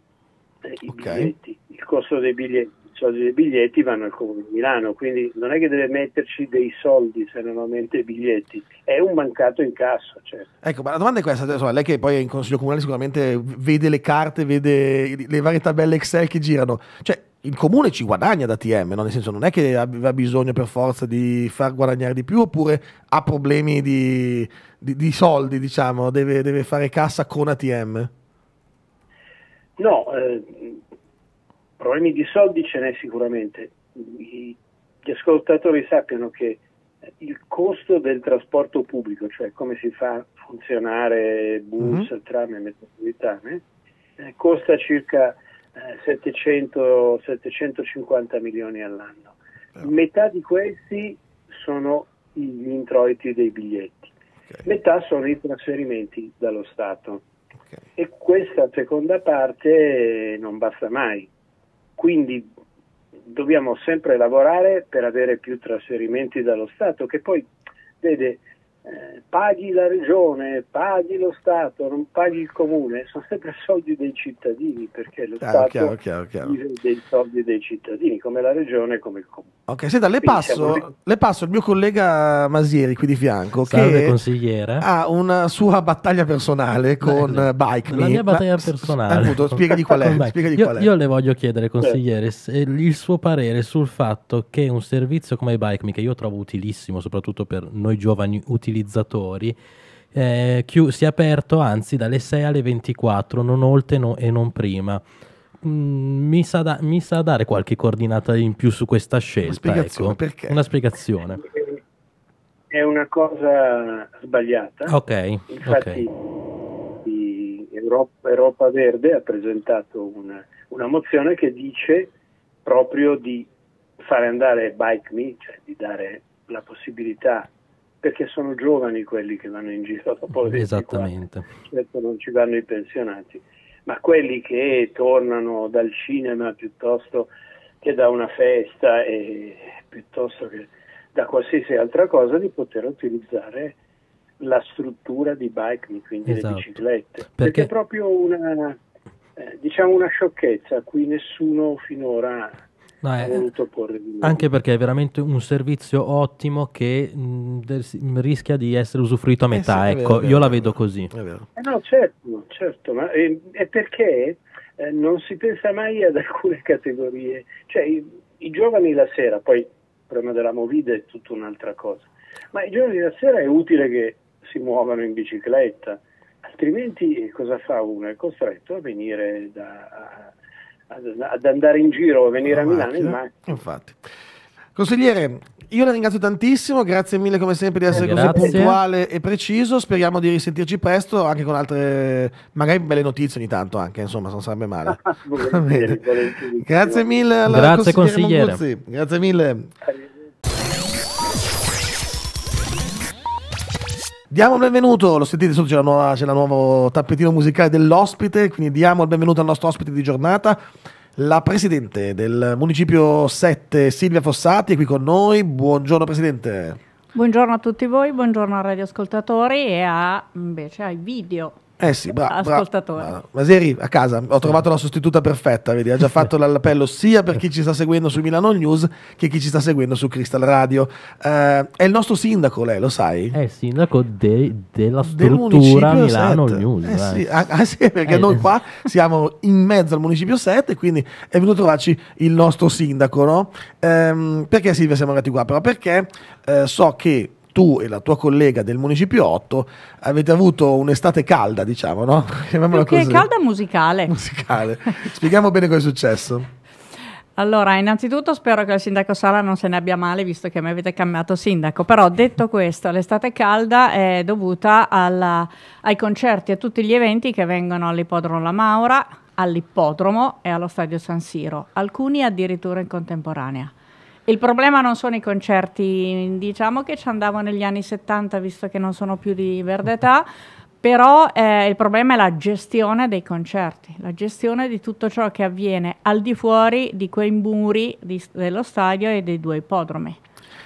eh, i okay. biglietti, il costo dei biglietti. I soldi dei biglietti vanno al Comune di Milano, quindi non è che deve metterci dei soldi se non aumenta i biglietti, è un mancato incasso. Certo. Ecco, ma la domanda è questa, insomma, lei che poi in Consiglio Comunale sicuramente vede le carte, vede le varie tabelle Excel che girano, cioè il comune ci guadagna da TM, no? nel senso non è che aveva bisogno per forza di far guadagnare di più oppure ha problemi di, di, di soldi, diciamo, deve, deve, fare cassa con ATM. No, eh, problemi di soldi ce n'è sicuramente. gli ascoltatori sappiano che il costo del trasporto pubblico, cioè come si fa a funzionare bus, mm-hmm. tram e metropolitane, eh, costa circa 700, eh, 750 milioni all'anno. Metà di questi sono gli introiti dei biglietti, okay. metà sono i trasferimenti dallo Stato. Okay. E questa seconda parte non basta mai. Quindi dobbiamo sempre lavorare per avere più trasferimenti dallo Stato, che poi, vede, eh, paghi la regione, paghi lo Stato, non paghi il comune, sono sempre soldi dei cittadini perché lo ah, Stato chiaro, chiaro, chiaro. vive dei soldi dei cittadini, come la regione e come il comune. Ok, senta, le passo, siamo... le passo, il mio collega Masieri qui di fianco Salve, che consigliere. ha una sua battaglia personale con Beh, Bike La mia battaglia ma... personale. Appunto, spiegagli qual è. spiegagli io, qual è. io le voglio chiedere, consigliere, il suo parere sul fatto che un servizio come BikeMe, che io trovo utilissimo soprattutto per noi giovani utilizzati, utilizzatori, eh, chi- si è aperto anzi dalle 6 alle 24, non oltre no- e non prima. Mm, mi, sa da- mi, sa dare qualche coordinata in più su questa scelta? Una ecco. spiegazione. Ecco. Perché? Una spiegazione. È una cosa sbagliata. Ok. Infatti, okay. Europa, Europa, Verde ha presentato una, una mozione che dice proprio di fare andare Bike Me, cioè di dare la possibilità perché sono giovani quelli che vanno in giro dopo le 24, Esattamente. certo non ci vanno i pensionati, ma quelli che tornano dal cinema piuttosto che da una festa e piuttosto che da qualsiasi altra cosa di poter utilizzare la struttura di bike, quindi esatto. le biciclette, perché, perché è proprio una, eh, diciamo una sciocchezza a cui nessuno finora No, è, anche perché è veramente un servizio ottimo che mh, de- rischia di essere usufruito a eh metà, eh sì, ecco, vero, io vero, la vedo così. Eh no, certo, certo, ma eh, è perché non si pensa mai ad alcune <laughs> categorie, cioè i, i giovani la sera, poi il problema della movida è tutta un'altra cosa, ma i giovani la sera è utile che si muovano in bicicletta, altrimenti cosa fa uno? È costretto a venire da... A, ad andare in giro, a venire a Milano Infatti. Consigliere, io la ringrazio tantissimo, grazie mille come sempre di eh, essere eh, così puntuale e preciso, speriamo di risentirci presto anche con altre, magari belle notizie ogni tanto anche, insomma, non sarebbe male. <laughs> volentieri, volentieri. Grazie mille alla grazie consigliere, consigliere. Grazie mille. Arrivederci. Diamo il benvenuto, lo sentite sotto c'è, nuova, la nuovo tappetino musicale dell'ospite, quindi diamo il benvenuto al nostro ospite di giornata. La presidente del municipio 7, Silvia Fossati, è qui con noi. Buongiorno presidente. Buongiorno a tutti voi, buongiorno ai radioascoltatori e a, invece ai video eh sì, bravo. ascoltatore. Bra- Maseri, a casa, ho trovato la sostituta perfetta, vedi, ha già fatto <laughs> l'appello sia per chi ci sta seguendo su Milano News che chi ci sta seguendo su Crystal Radio. Eh, è il nostro sindaco, lei lo sai? È eh, il sindaco de- della struttura del Milano 7. News. Eh sì, ah, ah, sì, perché eh, noi qua siamo in mezzo al municipio 7, quindi è venuto a trovarci il nostro sindaco, no? Ehm, perché Silvia siamo arrivati qua? Però perché eh, so che tu e la tua collega del Municipio 8 avete avuto un'estate calda, diciamo, no? <laughs> Chiamiamola così. calda musicale. Musicale. Spieghiamo bene cosa è successo. Allora, innanzitutto spero che il sindaco Sala non se ne abbia male visto che mi avete cambiato sindaco, però detto questo, l'estate calda è dovuta alla, ai concerti e a tutti gli eventi che vengono all'Ippodromo La Maura, all'Ippodromo e allo Stadio San Siro, alcuni addirittura in contemporanea. Il problema non sono i concerti, diciamo che ci andavo negli anni 70 visto che non sono più di verde età, <laughs> però eh, il problema è la gestione dei concerti, la gestione di tutto ciò che avviene al di fuori di quei muri di, dello stadio e dei due ipodromi.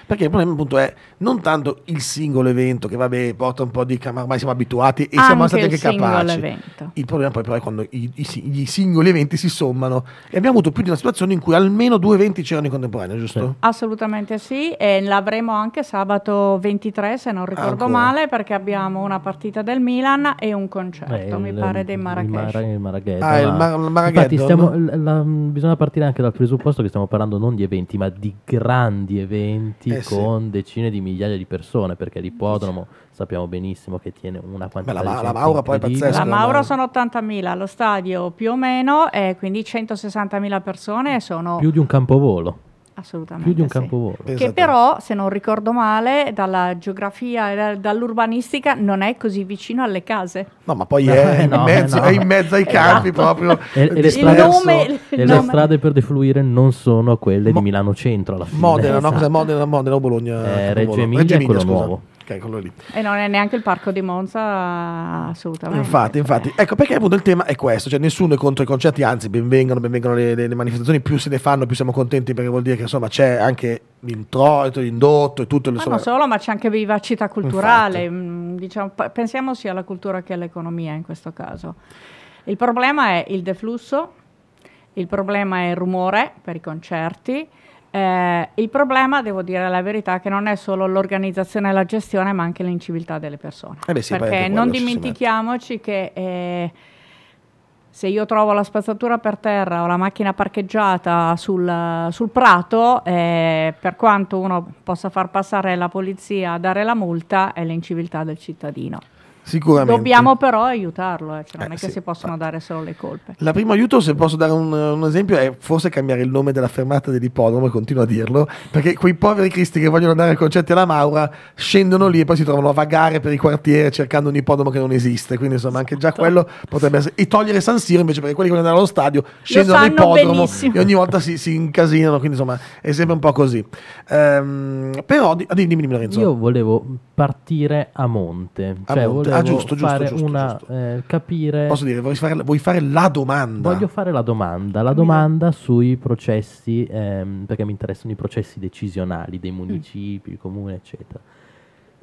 Perché il problema appunto è non tanto il singolo evento che vabbè porta un po' di ma ormai siamo abituati e siamo stati anche capaci evento. il problema poi però è quando i, i, i, singoli eventi si sommano e abbiamo avuto più di una situazione in cui almeno due eventi c'erano in contemporanea giusto? Sì. assolutamente sì e l'avremo anche sabato 23 se non ricordo Ancora. male perché abbiamo una partita del Milan e un concerto Beh, mi il, pare dei Marrakesh il, Marrakesh il ah, il, Mar- bisogna partire anche dal presupposto che stiamo parlando non di eventi ma di grandi eh, eventi eh, con sì. decine di milioni migliaia di persone perché l'ippodromo sappiamo benissimo che tiene una quantità Beh, la, di la Maura poi è pazzesca. La Maura sono 80.000, lo stadio più o meno, eh, quindi 160.000 persone sono... Più di un campovolo. Assolutamente. Più di un sì. campovolo. Che però, se non ricordo male, dalla geografia e dall'urbanistica non è così vicino alle case. No, ma poi è, eh, no, in, eh, mezzo, no. è in, mezzo, ai campi esatto. proprio. E, e, le, strade, nome, e le strade, per defluire non sono quelle Mo- di Milano Centro alla fine. Modena, esatto. no? Cos'è Modena, Modena o Bologna? Eh, Reggio Emilia, Reggio Emilia quello scusa. nuovo eccolo lì. E non è neanche il parco di Monza assolutamente. Infatti, infatti. Ecco perché appunto il tema è questo, cioè nessuno è contro i concerti, anzi benvengono, benvengono le, le, le manifestazioni, più se ne fanno più siamo contenti perché vuol dire che insomma c'è anche l'introito, l'indotto e tutto. Ma non solo, ma c'è anche vivacità culturale, Infatti. Mm, diciamo, pensiamo sia alla cultura che all'economia in questo caso. Il problema è il deflusso, il problema è il rumore per i concerti, eh, il problema, devo dire la verità, che non è solo l'organizzazione e la gestione, ma anche l'inciviltà delle persone. Eh beh, sì, Perché non dimentichiamoci che eh, se io trovo la spazzatura per terra o la macchina parcheggiata sul, sul prato, eh, per quanto uno possa far passare la polizia a dare la multa, è l'inciviltà del cittadino. Sicuramente. Dobbiamo però aiutarlo, eh, cioè non eh, è che sì, si possono ah. dare solo le colpe. La prima aiuto, se posso dare un, un, esempio, è forse cambiare il nome della fermata dell'ippodromo, e continuo a dirlo, perché quei poveri cristi che vogliono andare a concerti alla Maura scendono lì e poi si trovano a vagare per il quartiere cercando un ippodromo che non esiste, quindi insomma anche già esatto. quello potrebbe essere... E togliere San Siro invece perché quelli che vogliono andare allo stadio scendono all'ippodromo e ogni volta si, si, incasinano, quindi insomma è sempre un po' così. Um, però, ah, dimmi, dimmi Lorenzo. Io volevo partire a monte. A cioè monte. Ah, volevo ah, giusto, giusto, fare giusto, una, eh, capire... Posso dire, vuoi fare, vuoi fare, la domanda? Voglio fare la domanda, la domanda mm. sui processi, ehm, perché mi interessano i processi decisionali dei mm. municipi, mm. comuni, eccetera.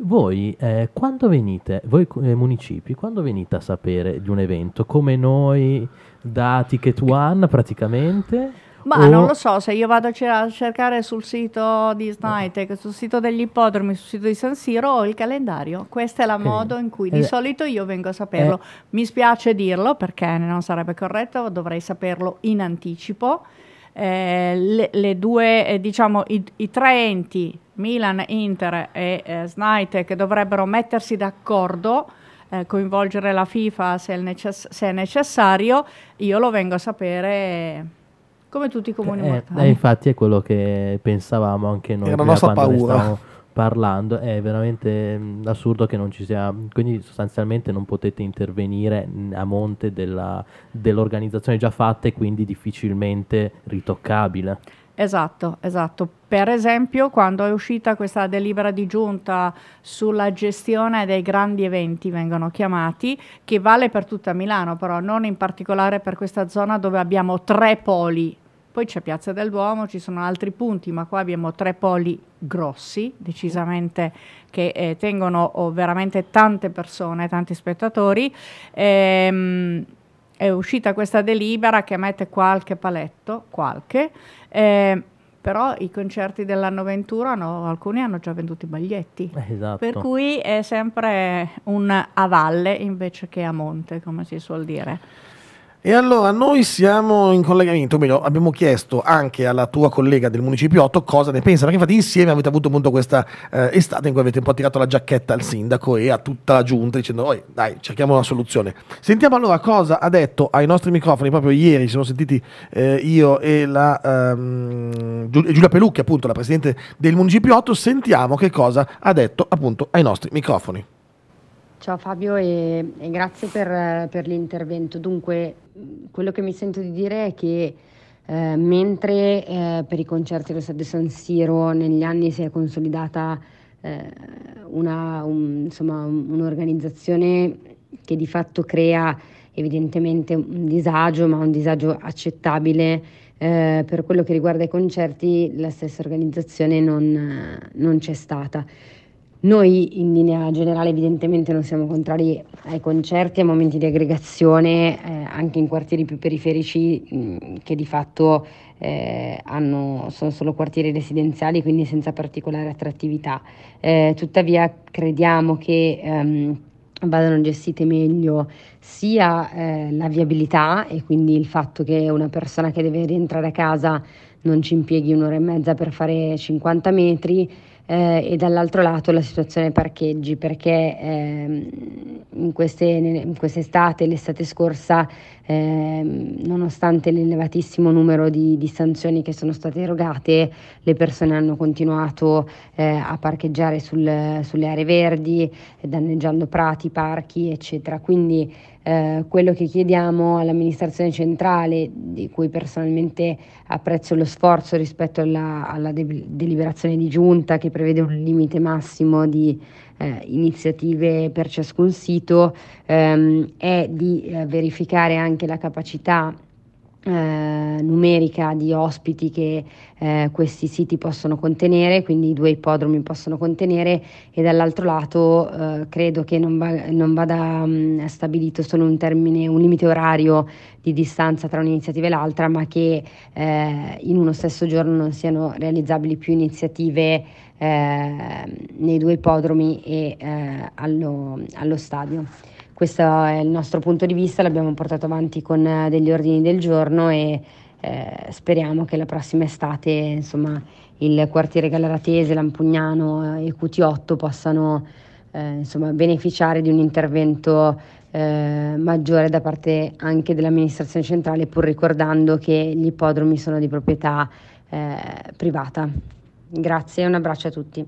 Voi, eh, quando venite, voi eh, municipi, quando venite a sapere di un evento, come noi da Ticket One praticamente... Ma o... non lo so, se io vado a cercare sul sito di Snaitech, sul sito degli ippodromi, sul sito di San Siro, ho il calendario. Questa è la eh. modo in cui di eh. solito io vengo a saperlo. Eh. Mi spiace dirlo perché non sarebbe corretto, dovrei saperlo in anticipo. Eh, le, le, due, eh, diciamo, i, i, tre enti, Milan, Inter e eh, Snaitech, dovrebbero mettersi d'accordo eh, coinvolgere la FIFA se è, necess- se è, necessario, io lo vengo a sapere come tutti i cioè, comuni eh, mortali. Eh, infatti è quello che pensavamo anche noi. Era la nostra paura. parlando, è veramente mh, mm, assurdo che non ci sia, quindi sostanzialmente non potete intervenire mm, a monte della, dell'organizzazione già fatta e quindi difficilmente ritoccabile. Esatto, esatto. Per esempio quando è uscita questa delibera di giunta sulla gestione dei grandi eventi, vengono chiamati, che vale per tutta Milano, però non in particolare per questa zona dove abbiamo tre poli poi c'è Piazza del Duomo, ci sono altri punti, ma qua abbiamo tre poli grossi, decisamente che eh, tengono oh, veramente tante persone, tanti spettatori. Ehm, è uscita questa delibera che mette qualche paletto, qualche, eh, però i concerti dell'anno 21 hanno, alcuni hanno già venduto i biglietti, eh, esatto. per cui è sempre un a valle invece che a monte, come si suol dire. E allora noi siamo in collegamento, o meglio, abbiamo chiesto anche alla tua collega del Municipio 8 cosa ne pensa, perché infatti insieme avete avuto appunto questa eh, estate in cui avete un po' tirato la giacchetta al sindaco e a tutta la giunta dicendo oh, dai cerchiamo una soluzione. Sentiamo allora cosa ha detto ai nostri microfoni proprio ieri, ci sono sentiti eh, io e la, ehm, Giulia Pelucchi appunto, la Presidente del Municipio 8, sentiamo che cosa ha detto appunto ai nostri microfoni. Ciao Fabio e, e grazie per, per, l'intervento. Dunque, quello che mi sento di dire è che eh, mentre eh, per i concerti allo Stadio San Siro negli anni si è consolidata eh, una, un, insomma, un'organizzazione che di fatto crea evidentemente un disagio, ma un disagio accettabile. Eh, per quello che riguarda i concerti, la stessa organizzazione non, non c'è stata. Noi in linea generale evidentemente non siamo contrari ai concerti, a momenti di aggregazione, eh, anche in quartieri più periferici mh, che di fatto eh, hanno, sono solo quartieri residenziali, quindi senza particolare attrattività. Eh, tuttavia crediamo che ehm, vadano gestite meglio sia eh, la viabilità e quindi il fatto che una persona che deve rientrare a casa non ci impieghi un'ora e mezza per fare 50 metri, eh, e dall'altro lato la situazione parcheggi perché eh, in, queste, in, quest'estate, l'estate scorsa, eh, nonostante l'elevatissimo numero di, di, sanzioni che sono state erogate, le persone hanno continuato eh, a parcheggiare sul, sulle aree verdi, eh, danneggiando prati, parchi, eccetera. Quindi eh, quello che chiediamo all'amministrazione centrale, di cui personalmente apprezzo lo sforzo rispetto alla, alla de- deliberazione di giunta che prevede un limite massimo di eh, iniziative per ciascun sito, ehm, è di eh, verificare anche la capacità eh, numerica di ospiti che eh, questi siti possono contenere, quindi i due ipodromi possono contenere e dall'altro lato eh, credo che non, va, non vada mh, mm, stabilito solo un termine, un limite orario di distanza tra un'iniziativa e l'altra, ma che eh, in uno stesso giorno non siano realizzabili più iniziative eh, nei due ipodromi e eh, allo, allo stadio questo è il nostro punto di vista, l'abbiamo portato avanti con eh, degli ordini del giorno e eh, speriamo che la prossima estate insomma, il quartiere Galaratese, Lampugnano e QT8 possano eh, insomma, beneficiare di un intervento eh, maggiore da parte anche dell'amministrazione centrale, pur ricordando che gli ippodromi sono di proprietà eh, privata. Grazie e un abbraccio a tutti.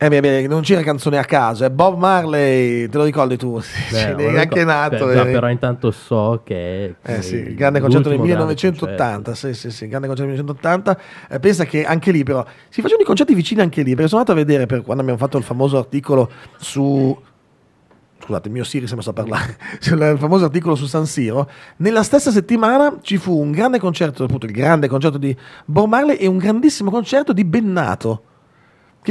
Eh beh, beh, non c'era canzone a caso, è Bob Marley, te lo ricordi tu? <laughs> Beh, ne anche nato. Beh, eh. però intanto so che... Eh sì, il grande concerto del 1980, sì sì sì, grande concerto del 1980. Eh, pensa che anche lì però, si facevano i concerti vicini anche lì, perché sono andato a vedere per quando abbiamo fatto il famoso articolo su... Scusate, il mio Siri si è messo a parlare, il famoso articolo su San Siro, nella stessa settimana ci fu un grande concerto, appunto il grande concerto di Bob Marley e un grandissimo concerto di Bennato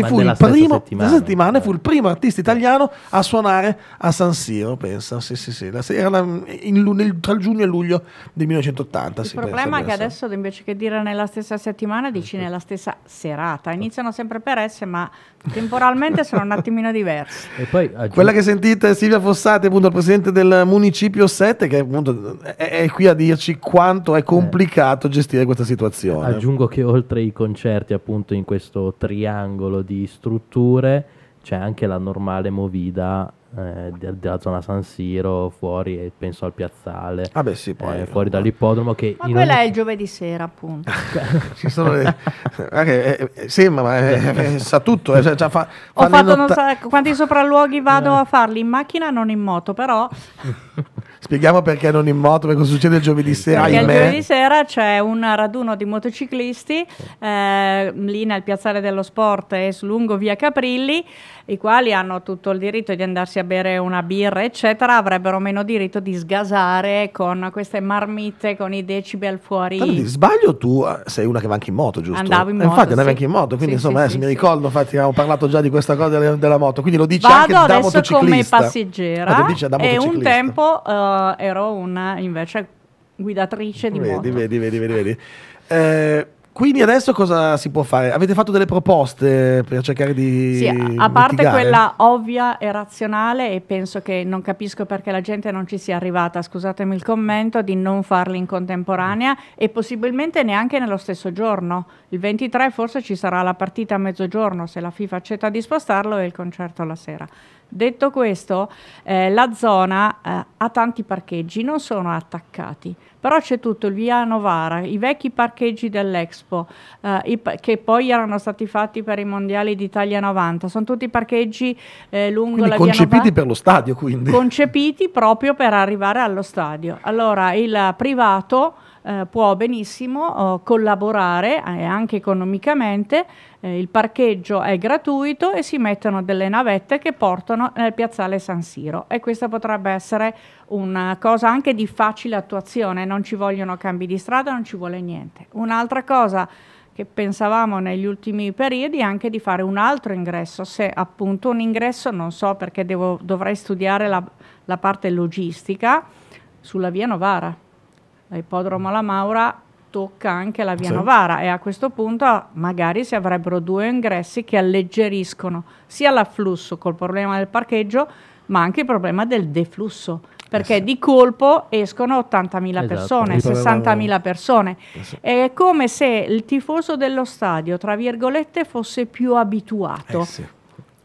che fu il primo, settimana, settimana fu il primo artista italiano a suonare a San Siro, pensa, sì, sì, sì, era la, in, nel, tra giugno e luglio del 1980. Il problema pensa, è che adesso invece che dire nella stessa settimana dici ecco. nella stessa serata, ecco. iniziano sempre per S ma temporalmente sono un attimino diversi. E Poi, Quella che sentite Silvia Fossati, appunto il presidente del municipio 7, che appunto è, è qui a dirci quanto è eh. complicato eh. gestire questa situazione. Aggiungo che oltre i concerti appunto in questo triangolo di strutture c'è anche la normale movida eh, della zona San Siro fuori e eh, penso al piazzale ah beh, sì, poi, eh, fuori dall'ippodromo che ma quella ogni... è il giovedì sera appunto <laughs> ci sono le... <laughs> eh, eh sì ma eh, sa tutto cioè, fa, ho fatto non so, quanti sopralluoghi vado a farli in macchina non in moto però <laughs> Spieghiamo perché non in moto, perché succede il giovedì sera. il giovedì sera c'è un raduno di motociclisti eh, lì nel piazzale dello sport e lungo via Caprilli i quali hanno tutto il diritto di andarsi a bere una birra, eccetera, avrebbero meno diritto di sgasare con queste marmitte, con i decibel fuori. Tanto, sbaglio tu eh, sei una che va anche in moto, giusto? Andavo in eh, moto. Eh, infatti, sì. andavi anche in moto, quindi sì, insomma, sì, eh, se mi ricordo, infatti, abbiamo parlato già di questa cosa della, della moto, quindi lo dici anche da motociclista. Vado adesso come passeggera e un tempo uh, ero una invece guidatrice di vedi, moto. Vedi, vedi, vedi, vedi. Eh, quindi adesso cosa si può fare? Avete fatto delle proposte per cercare di... Sì, a parte litigare? quella ovvia e razionale e penso che non capisco perché la gente non ci sia arrivata, scusatemi il commento, di non farli in contemporanea e possibilmente neanche nello stesso giorno. Il 23 forse ci sarà la partita a mezzogiorno se la FIFA accetta di spostarlo e il concerto la sera. Detto questo, eh, la zona eh, ha tanti parcheggi, non sono attaccati, però c'è tutto il via Novara, i vecchi parcheggi dell'Expo, eh, i, che poi erano stati fatti per i mondiali d'Italia 90, sono tutti parcheggi eh, lungo quindi la via Concepiti per lo stadio, quindi. Concepiti proprio per arrivare allo stadio. Allora, il privato eh, può benissimo eh, collaborare eh, anche economicamente, eh, il parcheggio è gratuito e si mettono delle navette che portano nel piazzale San Siro e questa potrebbe essere una cosa anche di facile attuazione, non ci vogliono cambi di strada, non ci vuole niente. Un'altra cosa che pensavamo negli ultimi periodi anche di fare un altro ingresso, se appunto un ingresso, non so perché devo, dovrei studiare la, la parte logistica, sulla via Novara da La Maura tocca anche la via sì. Novara e a questo punto magari si avrebbero due ingressi che alleggeriscono sia l'afflusso col problema del parcheggio ma anche il problema del deflusso perché eh esatto. sì. di colpo escono 80.000 esatto. persone, 60.000 persone. Eh esatto. sì. È come se il tifoso dello stadio, tra virgolette, fosse più abituato. Eh sì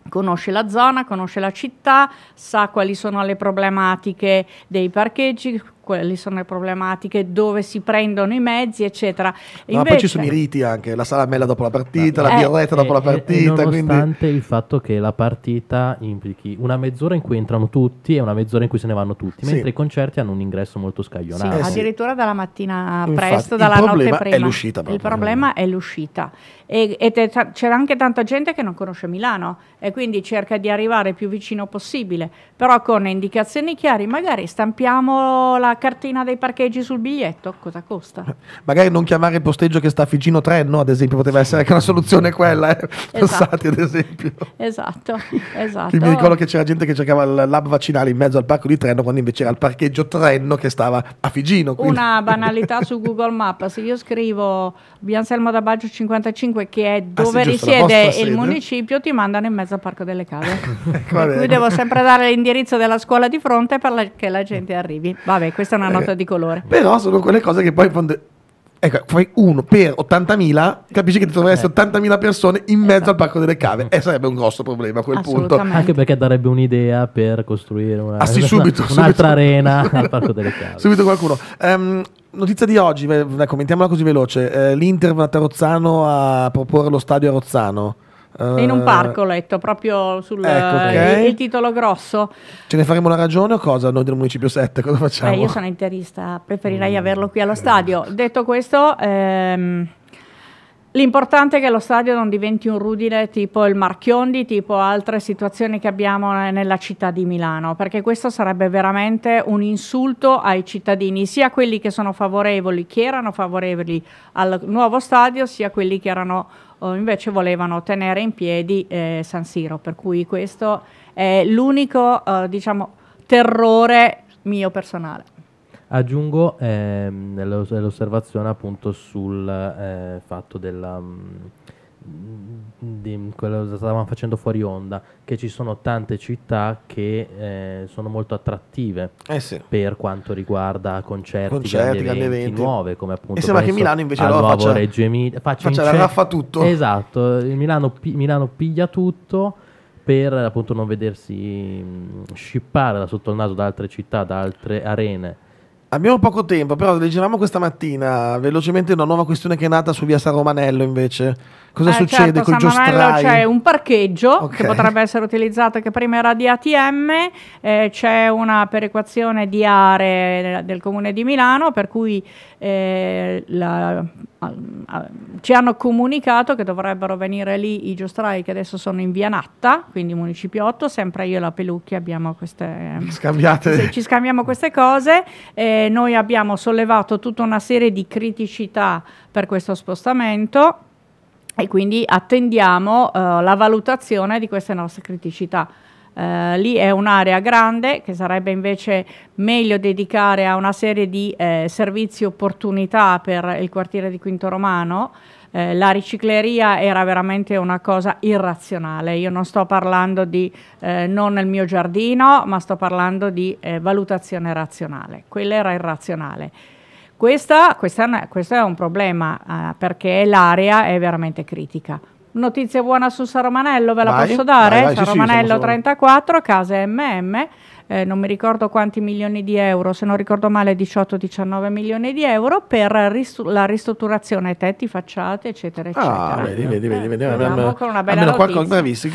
conosce la zona, conosce la città, sa quali sono le problematiche dei parcheggi, quali sono le problematiche, dove si prendono i mezzi, eccetera. Ma No, poi ci sono i riti anche, la salamella dopo la partita, eh, la birretta dopo eh, la eh, partita. nonostante quindi... il fatto che la partita implichi una mezz'ora in cui entrano tutti e una mezz'ora in cui se ne vanno tutti, mentre i concerti hanno un ingresso molto scaglionato. Sì, addirittura dalla mattina presto, Infatti, dalla notte prima. È l'uscita, il problema è l'uscita. E, e t- c'era anche tanta gente che non conosce Milano e quindi cerca di arrivare più vicino possibile, però con indicazioni chiare, magari stampiamo la cartina dei parcheggi sul biglietto cosa costa? <laughs> Magari non chiamare il posteggio che sta a Figino 3, no? Ad esempio, poteva essere anche una soluzione <laughs> quella, eh? esatto. Passati, ad esempio. Esatto, esatto. mi ricordo che c'era gente che cercava il lab vaccinale in mezzo al parco di Trenno, quando invece era il parcheggio Trenno che stava a Figino. Quindi. Una <laughs> banalità su Google Maps, se io scrivo Bianselmo da Baggio 55, che è dove ah, sì, risiede il sede. municipio, ti mandano in mezzo al parco delle case. ecco, Qui devo sempre dare l'indirizzo della scuola di fronte perché la gente arrivi. Vabbè, questa è una nota eh, di colore. Però sono quelle cose che poi quando... Ecco, fai uno per 80.000, capisci che ti troveresti 80.000 persone in mezzo esatto. al parco delle cave e sarebbe un grosso problema a quel punto. Anche perché darebbe un'idea per costruire una, ah, sì, subito, un'altra subito. arena al <laughs> parco delle cave. subito qualcuno. Um, notizia di oggi, commentiamola ecco, così veloce. Uh, L'Inter va a Rozzano a proporre lo stadio a Rozzano. In un eh, parco ho letto, proprio sul ecco, eh, okay. il, il, titolo grosso. Ce ne faremo una ragione o cosa noi del Municipio 7? Cosa facciamo? Eh, io sono interista, preferirei mm. averlo qui allo stadio. Detto questo... Ehm, L'importante è che lo stadio non diventi un rudine tipo il Marchiondi, tipo altre situazioni che abbiamo nella città di Milano, perché questo sarebbe veramente un insulto ai cittadini, sia quelli che sono favorevoli, che erano favorevoli al nuovo stadio, sia quelli che erano eh, invece volevano tenere in piedi eh, San Siro, per cui questo è l'unico eh, diciamo, terrore mio personale. Aggiungo ehm, l'osservazione appunto sul eh, fatto della... Mh, mm, di quello che stavamo facendo fuori onda, che ci sono tante città che eh, sono molto attrattive eh sì. per quanto riguarda concerti, concerti grandi eventi, eventi, nuove, come eh appunto e sembra che Milano invece lo faccia, Reggio Emilia, faccia, faccia la raffa tutto. Esatto, Milano, pi, Milano piglia tutto per appunto non vedersi mm, scippare da sotto il naso da altre città, da altre arene. Abbiamo poco tempo, però leggevamo questa mattina velocemente una nuova questione che è nata su via San Romanello invece cosa eh, succede certo, con Giostraio? c'è un parcheggio okay. che potrebbe essere utilizzato che prima era di ATM, eh, c'è una perequazione di aree del comune di Milano per cui eh, la, ci hanno comunicato che dovrebbero venire lì i giostrai che adesso sono in via Natta, quindi Municipio 8, sempre io e la Pelucchi abbiamo queste... Scambiate. Ci scambiamo queste cose, eh, noi abbiamo sollevato tutta una serie di criticità per questo spostamento e quindi attendiamo uh, la valutazione di queste nostre criticità. Uh, lì è un'area grande che sarebbe invece meglio dedicare a una serie di eh, servizi opportunità per il quartiere di Quinto Romano. Eh, la ricicleria era veramente una cosa irrazionale. Io non sto parlando di eh, non nel mio giardino, ma sto parlando di eh, valutazione razionale. Quella era irrazionale. Questa, questa, questo è un problema eh, perché l'area è veramente critica. Notizia buona su San Romanello, ve la vai, posso dare? Vai, vai, San sì, Romanello sì, 34, case MM eh, non mi ricordo quanti milioni di euro, se non ricordo male 18-19 milioni di euro per ristru- la ristrutturazione tetti, facciate, eccetera, ah, eccetera. Ah, vedi, vedi, vedi, vedi. Abbiamo una bella almeno qualcosa, bravissimo.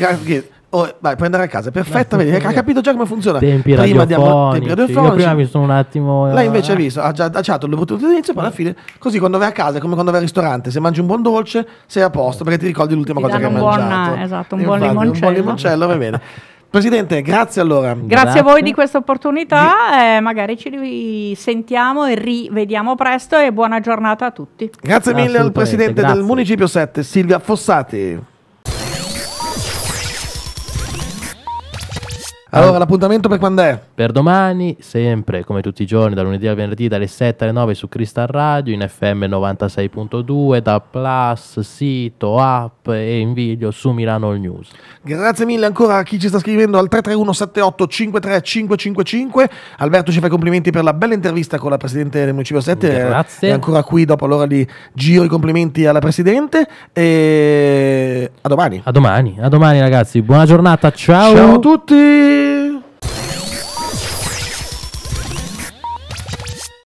Oh, vai, puoi andare a casa, perfetta, vedi, ha capito già come funziona. Tempi prima diamo tempi radiofonici. Io prima mi sono un attimo. Eh, Lei invece ha visto, ha già daciato le brutte utenze, poi alla fine, così quando vai a casa, è come quando vai al ristorante, se mangi un buon dolce, sei a posto perché ti ricordi l'ultima ti cosa che hai buona, mangiato. Esatto, un Infatti, buon limoncello. Un buon limoncello va bene. <laughs> Presidente, grazie allora. Grazie, grazie. a voi di questa opportunità, eh, magari ci sentiamo e rivediamo presto e buona giornata a tutti. Grazie mille al Presidente grazie. del Municipio 7, Silvia Fossati. Allora, l'appuntamento per quando è? Per domani, sempre come tutti i giorni, da lunedì al venerdì, dalle 7 alle 9 su Crystal Radio, in FM 96.2, da Plus, sito, app e in video su Milano All News. Grazie mille ancora a chi ci sta scrivendo al 331 78 53 Alberto ci fa i complimenti per la bella intervista con la Presidente del Municipio 7. Eh, Grazie. È ancora qui, dopo l'ora di giro i complimenti alla Presidente e a domani. A domani, a domani ragazzi. Buona giornata, ciao. Ciao a tutti.